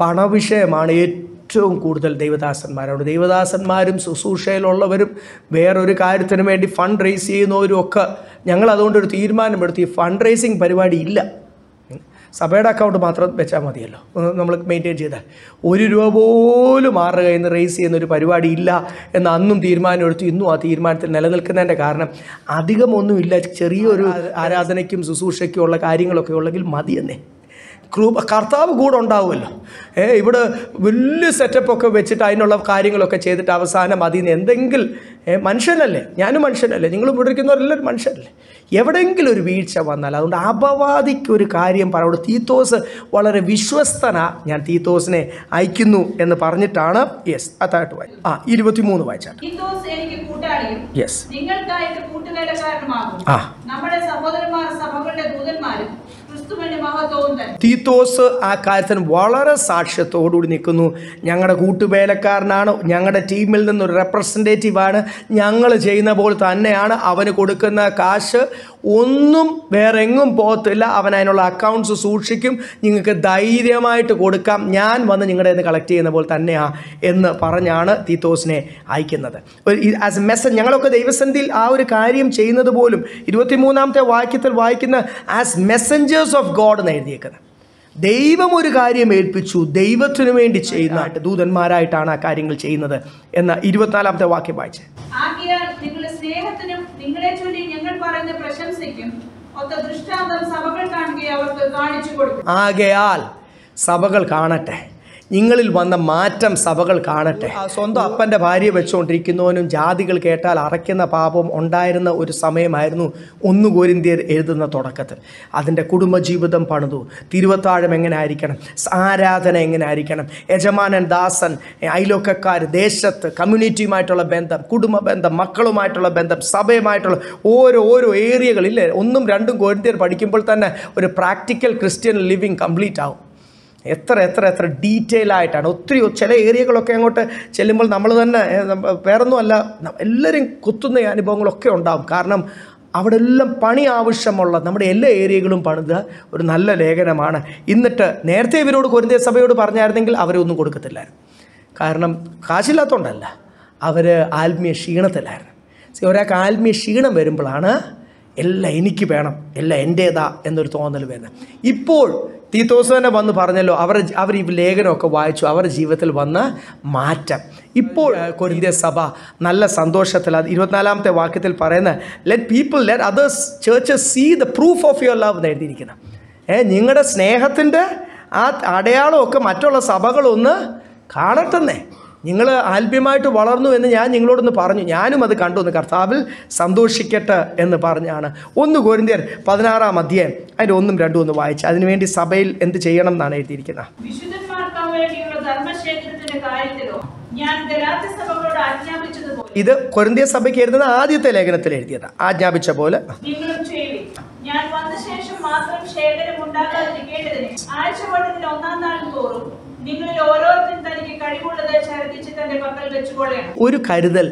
പണവിഷയമാണ് ഏറ്റവും ഏറ്റവും കൂടുതൽ ദൈവദാസന്മാരാണ് ദൈവദാസന്മാരും ശുശ്രൂഷയിലുള്ളവരും വേറൊരു കാര്യത്തിന് വേണ്ടി ഫണ്ട് റേസ് ചെയ്യുന്നവരും ഒക്കെ ഞങ്ങൾ അതുകൊണ്ട് ഒരു തീരുമാനമെടുത്ത് ഈ ഫണ്ട് റേസിങ് പരിപാടി ഇല്ല സഭയുടെ അക്കൗണ്ട് മാത്രം വെച്ചാൽ മതിയല്ലോ നമ്മൾ മെയിൻറ്റെയിൻ ചെയ്താൽ ഒരു രൂപ പോലും മാറുക എന്ന് റേസ് ചെയ്യുന്ന ഒരു പരിപാടി ഇല്ല എന്ന് അന്നും തീരുമാനമെടുത്തു ഇന്നും ആ തീരുമാനത്തിൽ നിലനിൽക്കുന്നതിൻ്റെ കാരണം അധികമൊന്നുമില്ല ചെറിയൊരു ആരാധനയ്ക്കും ശുശ്രൂഷയ്ക്കും ഉള്ള കാര്യങ്ങളൊക്കെ ഉള്ളെങ്കിൽ മതിയെന്നേ ഗ്രൂപ്പ് കർത്താവ് കൂടെ ഉണ്ടാവുമല്ലോ ഏ ഇവിടെ വലിയ സെറ്റപ്പൊക്കെ വെച്ചിട്ട് അതിനുള്ള കാര്യങ്ങളൊക്കെ ചെയ്തിട്ട് അവസാനം അതിൽ നിന്ന് എന്തെങ്കിലും മനുഷ്യനല്ലേ ഞാനും മനുഷ്യനല്ലേ നിങ്ങൾ ഇവിടെ ഇരിക്കുന്നവരെല്ലാവരും മനുഷ്യനല്ലേ എവിടെയെങ്കിലും ഒരു വീഴ്ച വന്നാൽ അതുകൊണ്ട് അപവാദിക്ക് ഒരു കാര്യം പറഞ്ഞു തീത്തോസ് വളരെ വിശ്വസ്തന ഞാൻ തീത്തോസിനെ അയക്കുന്നു എന്ന് പറഞ്ഞിട്ടാണ് യെസ് അതായിട്ട് വായി ആ ഇരുപത്തിമൂന്ന് വായിച്ചാട്ട് യെസ് ആ നമ്മുടെ ദൂതന്മാരും തീത്തോസ് ആ കാര്യത്തിന് വളരെ സാക്ഷ്യത്തോടുകൂടി നിൽക്കുന്നു ഞങ്ങളുടെ കൂട്ടുവേലക്കാരനാണ് ഞങ്ങളുടെ ടീമിൽ നിന്നൊരു റെപ്രസെൻറ്റേറ്റീവാണ് ഞങ്ങൾ ചെയ്യുന്ന പോലെ തന്നെയാണ് അവന് കൊടുക്കുന്ന കാശ് ഒന്നും വേറെ എങ്ങും പോകത്തില്ല അവൻ അതിനുള്ള അക്കൗണ്ട്സ് സൂക്ഷിക്കും നിങ്ങൾക്ക് ധൈര്യമായിട്ട് കൊടുക്കാം ഞാൻ വന്ന് നിങ്ങളുടെ നിന്ന് കളക്ട് ചെയ്യുന്ന പോലെ തന്നെയാ എന്ന് പറഞ്ഞാണ് തീത്തോസിനെ അയക്കുന്നത് ആസ് എ മെസ്സേജ് ഞങ്ങളൊക്കെ ദൈവസന്ധിയിൽ ആ ഒരു കാര്യം ചെയ്യുന്നത് പോലും ഇരുപത്തിമൂന്നാമത്തെ വാക്യത്തിൽ വായിക്കുന്ന ആസ് മെസ്സഞ്ചേഴ്സ് ഓഫ് ഗോഡ് എന്ന് എഴുതിയേക്കുന്നത് ദൈവം ഒരു കാര്യം ഏൽപ്പിച്ചു ദൈവത്തിനു വേണ്ടി ചെയ്യുന്നതായിട്ട് ദൂതന്മാരായിട്ടാണ് ആ കാര്യങ്ങൾ ചെയ്യുന്നത് എന്ന ഇരുപത്തിനാലാമത്തെ വാക്യം വായിച്ചത് നിങ്ങളെ ചൊല്ലി ഞങ്ങൾ പറയുന്ന പ്രശംസയ്ക്കും ഒത്ത ദൃഷ്ടാന്തം സഭകൾ കാണുകയും അവർക്ക് കാണിച്ചു കൊടുക്കും ആകയാൽ സഭകൾ കാണട്ടെ നിങ്ങളിൽ വന്ന മാറ്റം സഭകൾ കാണട്ടെ സ്വന്തം അപ്പൻ്റെ ഭാര്യ വെച്ചുകൊണ്ടിരിക്കുന്നവനും ജാതികൾ കേട്ടാൽ അറയ്ക്കുന്ന പാപവും ഉണ്ടായിരുന്ന ഒരു സമയമായിരുന്നു ഒന്ന് കോരിന്തിയർ എഴുതുന്ന തുടക്കത്തിൽ അതിൻ്റെ കുടുംബജീവിതം പണിതു തിരുവത്താഴം എങ്ങനെ ആയിരിക്കണം ആരാധന എങ്ങനെ ആയിരിക്കണം യജമാനൻ ദാസൻ അയലോക്കക്കാർ ദേശത്ത് കമ്മ്യൂണിറ്റിയുമായിട്ടുള്ള ബന്ധം കുടുംബ ബന്ധം മക്കളുമായിട്ടുള്ള ബന്ധം സഭയുമായിട്ടുള്ള ഓരോ ഓരോ ഏരിയകളിൽ ഒന്നും രണ്ടും കോരിന്തിയർ പഠിക്കുമ്പോൾ തന്നെ ഒരു പ്രാക്ടിക്കൽ ക്രിസ്ത്യൻ ലിവിങ് കംപ്ലീറ്റ് ആവും എത്ര എത്ര എത്ര ഡീറ്റെയിൽ ആയിട്ടാണ് ഒത്തിരി ചില ഏരിയകളൊക്കെ അങ്ങോട്ട് ചെല്ലുമ്പോൾ നമ്മൾ തന്നെ വേറൊന്നുമല്ല എല്ലാവരും കുത്തുന്ന അനുഭവങ്ങളൊക്കെ ഉണ്ടാകും കാരണം അവിടെ എല്ലാം പണി ആവശ്യമുള്ള നമ്മുടെ എല്ലാ ഏരിയകളും പണിത ഒരു നല്ല ലേഖനമാണ് എന്നിട്ട് നേരത്തെ ഇവരോട് കൊരിന്തിയ സഭയോട് പറഞ്ഞായിരുന്നെങ്കിൽ അവരെ ഒന്നും കൊടുക്കത്തില്ലായിരുന്നു കാരണം കാശില്ലാത്തതുകൊണ്ടല്ല അവർ ആത്മീയ ക്ഷീണത്തിലായിരുന്നു ഒരാൾക്ക് ആത്മീയ ക്ഷീണം വരുമ്പോഴാണ് എല്ലാം എനിക്ക് വേണം എല്ലാം എൻ്റേതാ എന്നൊരു തോന്നൽ വരുന്നത് ഇപ്പോൾ തീത്തോസ് തന്നെ വന്ന് പറഞ്ഞല്ലോ അവർ അവർ ഈ ലേഖനമൊക്കെ വായിച്ചു അവരുടെ ജീവിതത്തിൽ വന്ന മാറ്റം ഇപ്പോൾ കൊരിന്ത്യ സഭ നല്ല സന്തോഷത്തിൽ അത് ഇരുപത്തിനാലാമത്തെ വാക്യത്തിൽ പറയുന്ന let people let others church see the proof of your love എന്ന് എഴുതിയിരിക്കുന്നത് ഏ നിങ്ങളുടെ സ്നേഹത്തിൻ്റെ ആ അടയാളമൊക്കെ മറ്റുള്ള സഭകളൊന്ന് കാണട്ടെന്നേ നിങ്ങൾ ആത്മീയമായിട്ട് വളർന്നു എന്ന് ഞാൻ നിങ്ങളോടൊന്ന് പറഞ്ഞു ഞാനും അത് കണ്ടു ഒന്ന് കർത്താവിൽ സന്തോഷിക്കട്ടെ എന്ന് പറഞ്ഞാണ് ഒന്ന് കോരിന്തിയർ പതിനാറാം അധ്യായം അതിൻ്റെ ഒന്നും രണ്ടും ഒന്ന് വായിച്ചു അതിനുവേണ്ടി സഭയിൽ എന്ത് ചെയ്യണം എന്നാണ് എഴുതിയിരിക്കുന്നത് ഇത് കൊരന്തിയ സഭയ്ക്ക് എഴുതുന്ന ആദ്യത്തെ ലേഖനത്തിൽ എഴുതിയത് ആജ്ഞാപിച്ച പോലെ ഞാൻ വന്ന ശേഷം മാത്രം ശേഖരം ഉണ്ടാകാതിരിക്കേണ്ടതിന് ആഴ്ചവട്ടത്തിന് ഒന്നാം നാളും തോറും ഒരു കരുതൽ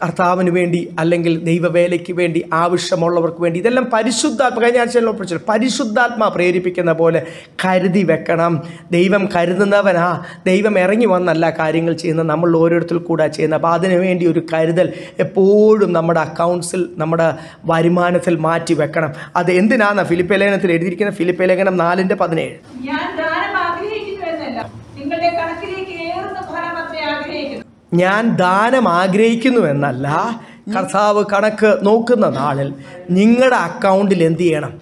കർത്താവിന് വേണ്ടി അല്ലെങ്കിൽ ദൈവവേലയ്ക്ക് വേണ്ടി ആവശ്യമുള്ളവർക്ക് വേണ്ടി ഇതെല്ലാം പരിശുദ്ധാത്മ കഴിഞ്ഞ ആഴ്ച പ്രശ്നം പരിശുദ്ധാത്മ പ്രേരിപ്പിക്കുന്ന പോലെ കരുതി വെക്കണം ദൈവം കരുതുന്നവനാ ദൈവം ഇറങ്ങി വന്നല്ല കാര്യങ്ങൾ ചെയ്യുന്ന നമ്മൾ ഓരോരുത്തർ കൂടെ ചെയ്യുന്നത് അപ്പോൾ അതിനു വേണ്ടി ഒരു കരുതൽ എപ്പോഴും നമ്മുടെ അക്കൗണ്ട്സിൽ നമ്മുടെ വരുമാനത്തിൽ മാറ്റി വെക്കണം അത് എന്തിനാണെന്ന് ഫിലിപ്പലേഖനത്തിൽ എഴുതിയിരിക്കുന്ന ലേഖനം നാലിൻ്റെ പതിനേഴ് ഞാൻ ദാനം ആഗ്രഹിക്കുന്നുവെന്നല്ല കർത്താവ് കണക്ക് നോക്കുന്ന നാളിൽ നിങ്ങളുടെ അക്കൗണ്ടിൽ എന്തു ചെയ്യണം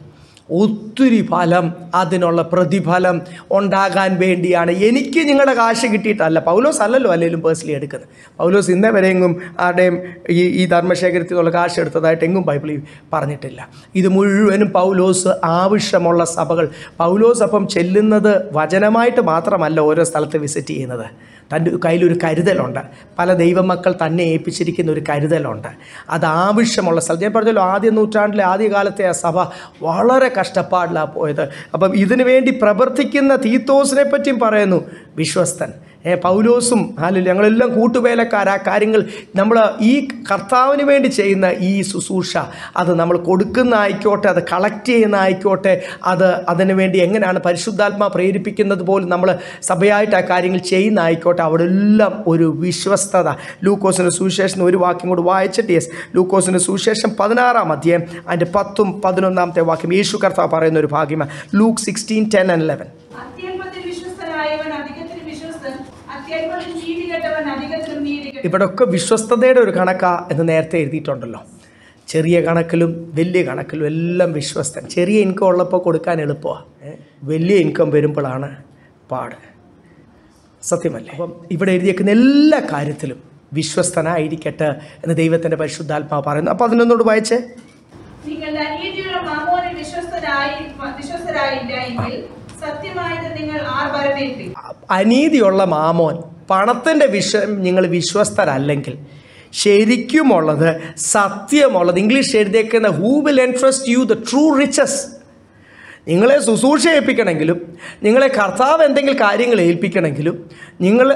ഒത്തിരി ഫലം അതിനുള്ള പ്രതിഫലം ഉണ്ടാകാൻ വേണ്ടിയാണ് എനിക്ക് നിങ്ങളുടെ കാശ് കിട്ടിയിട്ടല്ല പൗലോസ് അല്ലല്ലോ അല്ലെങ്കിലും പേഴ്സണലി എടുക്കുന്നത് പൗലോസ് ഇന്നേ വരെയെങ്ങും ആരുടെയും ഈ ഈ ധർമ്മശേഖരത്തിൽ നിന്നുള്ള കാശ് എടുത്തതായിട്ട് എങ്ങും ബൈബിളിൽ പറഞ്ഞിട്ടില്ല ഇത് മുഴുവനും പൗലോസ് ആവശ്യമുള്ള സഭകൾ പൗലോസ് അപ്പം ചെല്ലുന്നത് വചനമായിട്ട് മാത്രമല്ല ഓരോ സ്ഥലത്ത് വിസിറ്റ് ചെയ്യുന്നത് തൻ്റെ കയ്യിലൊരു കരുതലുണ്ട് പല ദൈവമക്കൾ തന്നെ ഏൽപ്പിച്ചിരിക്കുന്ന ഒരു കരുതലുണ്ട് അത് ആവശ്യമുള്ള സ്ഥലം ഞാൻ പറഞ്ഞല്ലോ ആദ്യ നൂറ്റാണ്ടിലെ ആദ്യകാലത്തെ ആ സഭ വളരെ കഷ്ടപ്പാടിലാണ് പോയത് അപ്പം ഇതിനു വേണ്ടി പ്രവർത്തിക്കുന്ന തീത്തോസിനെ പറ്റിയും പറയുന്നു വിശ്വസ്തൻ പൗലോസും ഹലോ ഞങ്ങളെല്ലാം ആ കാര്യങ്ങൾ നമ്മൾ ഈ കർത്താവിന് വേണ്ടി ചെയ്യുന്ന ഈ ശുശ്രൂഷ അത് നമ്മൾ കൊടുക്കുന്ന ആയിക്കോട്ടെ അത് കളക്ട് ചെയ്യുന്ന ആയിക്കോട്ടെ അത് അതിനു വേണ്ടി എങ്ങനെയാണ് പരിശുദ്ധാത്മാ പ്രേരിപ്പിക്കുന്നത് പോലും നമ്മൾ സഭയായിട്ട് ആ കാര്യങ്ങൾ ചെയ്യുന്ന ആയിക്കോട്ടെ അവിടെ എല്ലാം ഒരു വിശ്വസ്തത ലൂക്കോസിൻ്റെ സുവിശേഷം ഒരു വാക്യം കൂടി വായിച്ചിട്ട് യെസ് ലൂക്കോസിൻ്റെ സുവിശേഷം പതിനാറാം അധ്യായം അതിൻ്റെ പത്തും പതിനൊന്നാമത്തെ വാക്യം യേശു കർത്താവ് പറയുന്ന ഒരു ഭാഗ്യമാണ് Luke sixteen ten and eleven ഇവിടെ ഒക്കെ വിശ്വസ്തതയുടെ ഒരു കണക്കാ എന്ന് നേരത്തെ എഴുതിയിട്ടുണ്ടല്ലോ ചെറിയ കണക്കിലും വലിയ കണക്കിലും എല്ലാം വിശ്വസ്തൻ ചെറിയ ഇൻകം ഉള്ളപ്പോൾ കൊടുക്കാൻ എളുപ്പമാണ് വലിയ ഇൻകം വരുമ്പോഴാണ് പാട് സത്യമല്ലേ അപ്പം ഇവിടെ എഴുതിയേക്കുന്ന എല്ലാ കാര്യത്തിലും വിശ്വസ്തനായിരിക്കട്ടെ എന്ന് ദൈവത്തിൻ്റെ പരിശുദ്ധാത്മാവ് പറയുന്നു അപ്പം അതിനൊന്നോട് വായിച്ചേ മാമോനെ നിങ്ങൾ അനീതിയുള്ള മാമോൻ പണത്തിൻ്റെ വിഷയം നിങ്ങൾ വിശ്വസ്തരല്ലെങ്കിൽ ശരിക്കുമുള്ളത് സത്യമുള്ളത് ഇംഗ്ലീഷ് എഴുതിയേക്കുന്ന who will entrust you the true riches നിങ്ങളെ ശുശ്രൂഷ ഏൽപ്പിക്കണമെങ്കിലും നിങ്ങളെ കർത്താവ് എന്തെങ്കിലും കാര്യങ്ങൾ ഏൽപ്പിക്കണമെങ്കിലും നിങ്ങൾ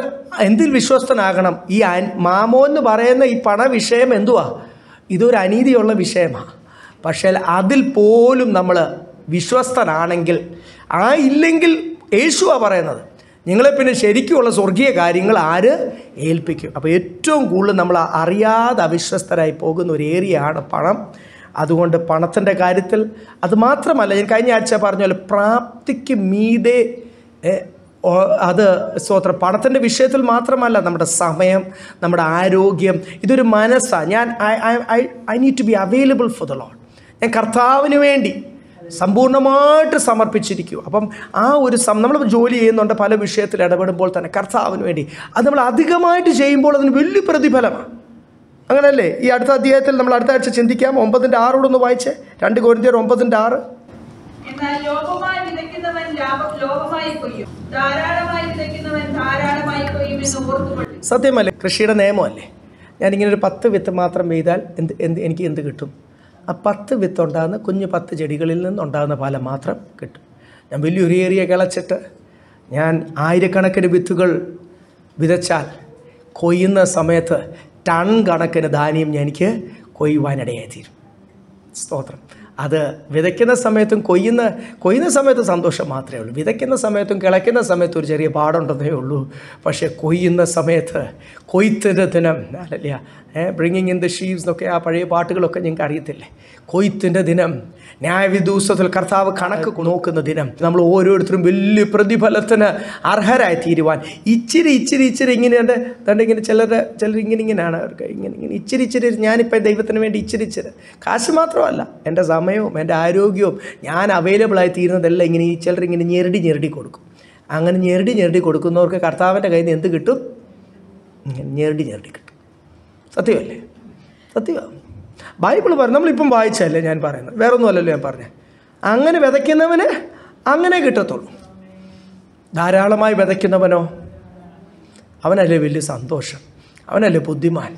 എന്തിൽ വിശ്വസ്തനാകണം ഈ മാമോ എന്ന് പറയുന്ന ഈ പണ വിഷയം എന്തുവാ ഇതൊരു അനീതിയുള്ള വിഷയമാണ് പക്ഷേ അതിൽ പോലും നമ്മൾ വിശ്വസ്തനാണെങ്കിൽ ആ ഇല്ലെങ്കിൽ യേശുവാ പറയുന്നത് നിങ്ങളെ പിന്നെ ശരിക്കുമുള്ള സ്വർഗീയ കാര്യങ്ങൾ ആര് ഏൽപ്പിക്കും അപ്പോൾ ഏറ്റവും കൂടുതൽ നമ്മൾ അറിയാതെ അവിശ്വസ്തരായി പോകുന്ന ഒരു ഏരിയയാണ് പണം അതുകൊണ്ട് പണത്തിൻ്റെ കാര്യത്തിൽ അത് മാത്രമല്ല ഞാൻ കഴിഞ്ഞ ആഴ്ച പറഞ്ഞ പോലെ പ്രാപ്തിക്ക് മീതെ അത് സ്വത്ര പണത്തിൻ്റെ വിഷയത്തിൽ മാത്രമല്ല നമ്മുടെ സമയം നമ്മുടെ ആരോഗ്യം ഇതൊരു മനസ്സാണ് ഞാൻ I I I need to be available for the Lord ഞാൻ കർത്താവിന് വേണ്ടി സമ്പൂർണ്ണമായിട്ട് സമർപ്പിച്ചിരിക്കും അപ്പം ആ ഒരു സം നമ്മൾ ജോലി ചെയ്യുന്നുണ്ട് പല വിഷയത്തിൽ ഇടപെടുമ്പോൾ തന്നെ കർത്താവിന് വേണ്ടി അത് നമ്മൾ അധികമായിട്ട് ചെയ്യുമ്പോൾ അതിന് വലിയ പ്രതിഫലമാണ് അങ്ങനല്ലേ ഈ അടുത്ത അധ്യായത്തിൽ നമ്മൾ അടുത്ത ആഴ്ച ചിന്തിക്കാം ഒമ്പതിൻ്റെ ആറോട് ഒന്ന് വായിച്ചേ രണ്ട് കോരിന്തിയർ ഒമ്പതിൻ്റെ ആറ് സത്യമല്ലേ കൃഷിയുടെ നിയമമല്ലേ ഞാനിങ്ങനെ ഒരു പത്ത് വിത്ത് മാത്രം ചെയ്താൽ എന്ത് എന്ത് എനിക്ക് എന്ത് കിട്ടും ആ പത്ത് വിത്തുണ്ടാകുന്ന ഉണ്ടാകുന്ന കുഞ്ഞ് പത്ത് ചെടികളിൽ നിന്നുണ്ടാകുന്ന പാല മാത്രം കിട്ടും ഞാൻ വലിയൊരു ഏരിയ കിളച്ചിട്ട് ഞാൻ ആയിരക്കണക്കിന് വിത്തുകൾ വിതച്ചാൽ കൊയ്യുന്ന സമയത്ത് ടൺ കണക്കിന് ധാന്യം എനിക്ക് കൊയ്യുവാനിടയായി തീരും സ്തോത്രം അത് വിതയ്ക്കുന്ന സമയത്തും കൊയ്യുന്ന കൊയ്യുന്ന സമയത്ത് സന്തോഷം മാത്രമേ ഉള്ളൂ വിതയ്ക്കുന്ന സമയത്തും കിളയ്ക്കുന്ന സമയത്തും ഒരു ചെറിയ പാടുണ്ടെന്നേ ഉള്ളൂ പക്ഷേ കൊയ്യുന്ന സമയത്ത് കൊയ്ത്തിൻ്റെ ദിനം അല്ലല്ല ബ്രിങ്ങിങ് ഇൻ ദ ഷീവ്സ് എന്നൊക്കെ ആ പഴയ പാട്ടുകളൊക്കെ ഞങ്ങൾക്ക് അറിയത്തില്ലേ കൊയ്ത്തിൻ്റെ ദിനം ന്യായവിദൂസത്തിൽ കർത്താവ് കണക്ക് നോക്കുന്ന ദിനം നമ്മൾ ഓരോരുത്തരും വലിയ പ്രതിഫലത്തിന് അർഹരായി തീരുവാൻ ഇച്ചിരി ഇച്ചിരി ഇച്ചിരി ഇങ്ങനെ അതുകൊണ്ട് ഇങ്ങനെ ചിലർ ചിലർ ഇങ്ങനെ ഇങ്ങനെയാണ് അവർക്ക് ഇങ്ങനെ ഇങ്ങനെ ഇച്ചിരി ഇച്ചിരി ഞാനിപ്പോൾ ദൈവത്തിന് വേണ്ടി ഇച്ചിരി ഇച്ചിരി കാശ് മാത്രമല്ല എൻ്റെ സമയവും എൻ്റെ ആരോഗ്യവും ഞാൻ അവൈലബിളായി തീരുന്നതെല്ലാം ഇങ്ങനെ ഈ ചിലർ ഇങ്ങനെ ഞെരടി ഞെരടി കൊടുക്കും അങ്ങനെ ഞെരടി ഞെരടി കൊടുക്കുന്നവർക്ക് കർത്താവിൻ്റെ കയ്യിൽ നിന്ന് എന്ത് കിട്ടും ഞെരടി ഞെരടി കിട്ടും സത്യമല്ലേ സത്യമാണ് ബൈബിൾ പറഞ്ഞു നമ്മളിപ്പം വായിച്ചല്ലേ ഞാൻ പറയുന്നത് വേറെ ഒന്നുമല്ലല്ലോ ഞാൻ പറഞ്ഞത് അങ്ങനെ വിതയ്ക്കുന്നവന് അങ്ങനെ കിട്ടത്തുള്ളൂ ധാരാളമായി വിതയ്ക്കുന്നവനോ അവനല്ലേ വലിയ സന്തോഷം അവനല്ലേ ബുദ്ധിമാൻ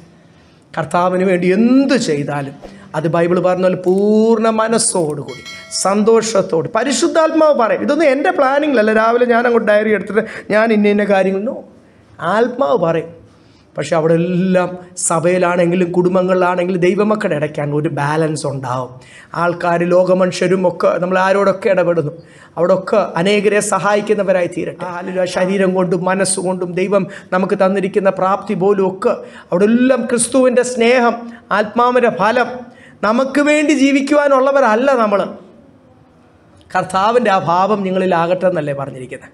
കർത്താവിന് വേണ്ടി എന്ത് ചെയ്താലും അത് ബൈബിൾ പറഞ്ഞ പോലെ പൂർണ്ണ മനസ്സോടുകൂടി സന്തോഷത്തോട് പരിശുദ്ധാത്മാവ് പറയും ഇതൊന്നും എൻ്റെ പ്ലാനിങ്ങിലല്ല രാവിലെ ഞാൻ അങ്ങോട്ട് ഡയറി എടുത്തിട്ട് ഞാൻ ഇന്ന ഇന്ന കാര്യങ്ങളോ ആത്മാവ് പറയും പക്ഷേ അവിടെ എല്ലാം സഭയിലാണെങ്കിലും കുടുംബങ്ങളിലാണെങ്കിലും ദൈവമക്കളുടെ ഇടയ്ക്കാൻ ഒരു ബാലൻസ് ഉണ്ടാവും ആൾക്കാർ ലോകമനുഷ്യരും ഒക്കെ നമ്മൾ ആരോടൊക്കെ ഇടപെടുന്നു അവിടൊക്കെ അനേകരെ സഹായിക്കുന്നവരായി തീരട്ടെ അല്ലെങ്കിൽ ശരീരം കൊണ്ടും മനസ്സുകൊണ്ടും ദൈവം നമുക്ക് തന്നിരിക്കുന്ന പ്രാപ്തി പോലും ഒക്കെ അവിടെ എല്ലാം ക്രിസ്തുവിൻ്റെ സ്നേഹം ആത്മാവിൻ്റെ ഫലം നമുക്ക് വേണ്ടി ജീവിക്കുവാനുള്ളവരല്ല നമ്മൾ കർത്താവിൻ്റെ ആ ഭാവം നിങ്ങളിലാകട്ടെ എന്നല്ലേ പറഞ്ഞിരിക്കുന്നത്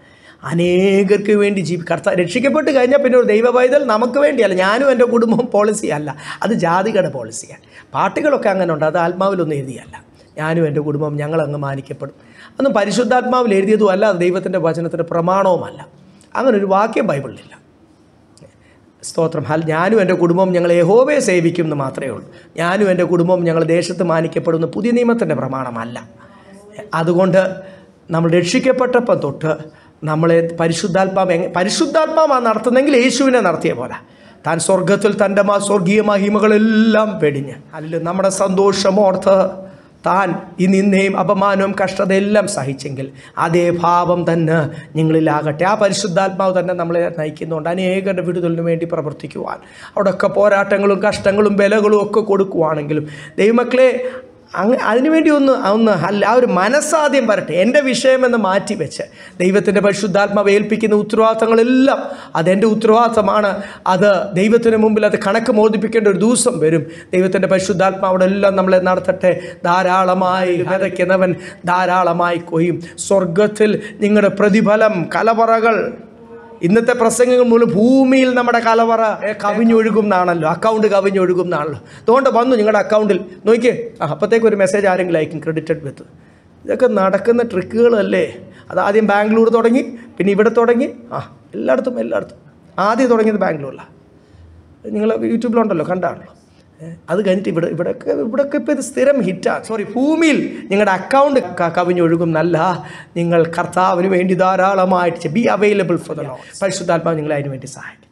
അനേകർക്ക് വേണ്ടി ജീവി കർത്ത രക്ഷിക്കപ്പെട്ട് കഴിഞ്ഞാൽ പിന്നെ ഒരു ദൈവ പൈതൽ നമുക്ക് വേണ്ടിയല്ല ഞാനും എൻ്റെ കുടുംബം പോളിസി അല്ല അത് ജാതികളുടെ പോളിസിയാണ് പാട്ടുകളൊക്കെ അങ്ങനെ ഉണ്ട് അത് ആത്മാവിലൊന്നും എഴുതിയല്ല ഞാനും എൻ്റെ കുടുംബം ഞങ്ങളങ്ങ് മാനിക്കപ്പെടും അന്നും പരിശുദ്ധാത്മാവിൽ എഴുതിയതുമല്ല അത് ദൈവത്തിൻ്റെ വചനത്തിൻ്റെ പ്രമാണവുമല്ല അങ്ങനെ ഒരു വാക്യം ബൈബിളിലില്ല സ്തോത്രം ഹാൽ ഞാനും എൻ്റെ കുടുംബം ഞങ്ങൾ യഹോവയെ സേവിക്കും എന്ന് മാത്രമേ ഉള്ളൂ ഞാനും എൻ്റെ കുടുംബം ഞങ്ങൾ ദേശത്ത് മാനിക്കപ്പെടുന്ന പുതിയ നിയമത്തിൻ്റെ പ്രമാണമല്ല അതുകൊണ്ട് നമ്മൾ രക്ഷിക്കപ്പെട്ടപ്പം തൊട്ട് നമ്മളെ പരിശുദ്ധാത്മാവ് പരിശുദ്ധാത്മാവ് നടത്തുന്നെങ്കിൽ യേശുവിനെ നടത്തിയ പോലെ താൻ സ്വർഗത്തിൽ തൻ്റെ മാ സ്വർഗീയ മഹിമകളെല്ലാം വെടിഞ്ഞ് അല്ല നമ്മുടെ സന്തോഷമോർത്ത് താൻ ഈ നിന്നയും അപമാനവും കഷ്ടതയെല്ലാം സഹിച്ചെങ്കിൽ അതേ ഭാവം തന്നെ നിങ്ങളിലാകട്ടെ ആ പരിശുദ്ധാത്മാവ് തന്നെ നമ്മളെ നയിക്കുന്നുണ്ട് അനേകരുടെ വിടുതലിനു വേണ്ടി പ്രവർത്തിക്കുവാൻ അവിടെയൊക്കെ പോരാട്ടങ്ങളും കഷ്ടങ്ങളും ബലകളും ഒക്കെ കൊടുക്കുവാണെങ്കിലും ദൈവമക്കളെ അങ്ങ് അതിനുവേണ്ടി ഒന്ന് ഒന്ന് അല്ല ആ ഒരു മനസ്സാദ്യം വരട്ടെ എൻ്റെ വിഷയമെന്ന് മാറ്റിവെച്ച് ദൈവത്തിൻ്റെ പരിശുദ്ധാത്മാവ് ഏൽപ്പിക്കുന്ന ഉത്തരവാദിത്തങ്ങളെല്ലാം അതെൻ്റെ ഉത്തരവാദിത്തമാണ് അത് ദൈവത്തിന് മുമ്പിൽ അത് കണക്ക് മോദിപ്പിക്കേണ്ട ഒരു ദിവസം വരും ദൈവത്തിൻ്റെ പരിശുദ്ധാത്മാവിടെ എല്ലാം നമ്മളെ നടത്തട്ടെ ധാരാളമായി വിതയ്ക്കുന്നവൻ ധാരാളമായി കൊയ്യും സ്വർഗത്തിൽ നിങ്ങളുടെ പ്രതിഫലം കലവറകൾ ഇന്നത്തെ പ്രസംഗങ്ങൾ മൂലം ഭൂമിയിൽ നമ്മുടെ കലവറ കവിഞ്ഞൊഴുകും എന്നാണല്ലോ അക്കൗണ്ട് കവിഞ്ഞൊഴുകും എന്നാണല്ലോ അതുകൊണ്ട് വന്നു നിങ്ങളുടെ അക്കൗണ്ടിൽ നോക്കിയേ ആ അപ്പോഴത്തേക്ക് ഒരു മെസ്സേജ് ആരെങ്കിലും അയക്കും ക്രെഡിറ്റഡ് വിത്ത് ഇതൊക്കെ നടക്കുന്ന ട്രിക്കുകളല്ലേ അത് ആദ്യം ബാംഗ്ലൂർ തുടങ്ങി പിന്നെ ഇവിടെ തുടങ്ങി ആ എല്ലായിടത്തും എല്ലായിടത്തും ആദ്യം തുടങ്ങിയത് ബാംഗ്ലൂരിലാണ് നിങ്ങൾ യൂട്യൂബിലുണ്ടല്ലോ കണ്ടാണല്ലോ അത് കഴിഞ്ഞിട്ട് ഇവിടെ ഇവിടെയൊക്കെ ഇവിടെയൊക്കെ ഇപ്പോൾ ഇത് സ്ഥിരം ഹിറ്റാണ് സോറി ഭൂമിയിൽ നിങ്ങളുടെ അക്കൗണ്ട് കവിഞ്ഞൊഴുകും നല്ല നിങ്ങൾ കർത്താവിന് വേണ്ടി ധാരാളമായിട്ട് ബി അവൈലബിൾ ഫോർ ദ പരിശുദ്ധാത്മാവ് നിങ്ങളതിനു വേണ്ടി സഹായിക്കും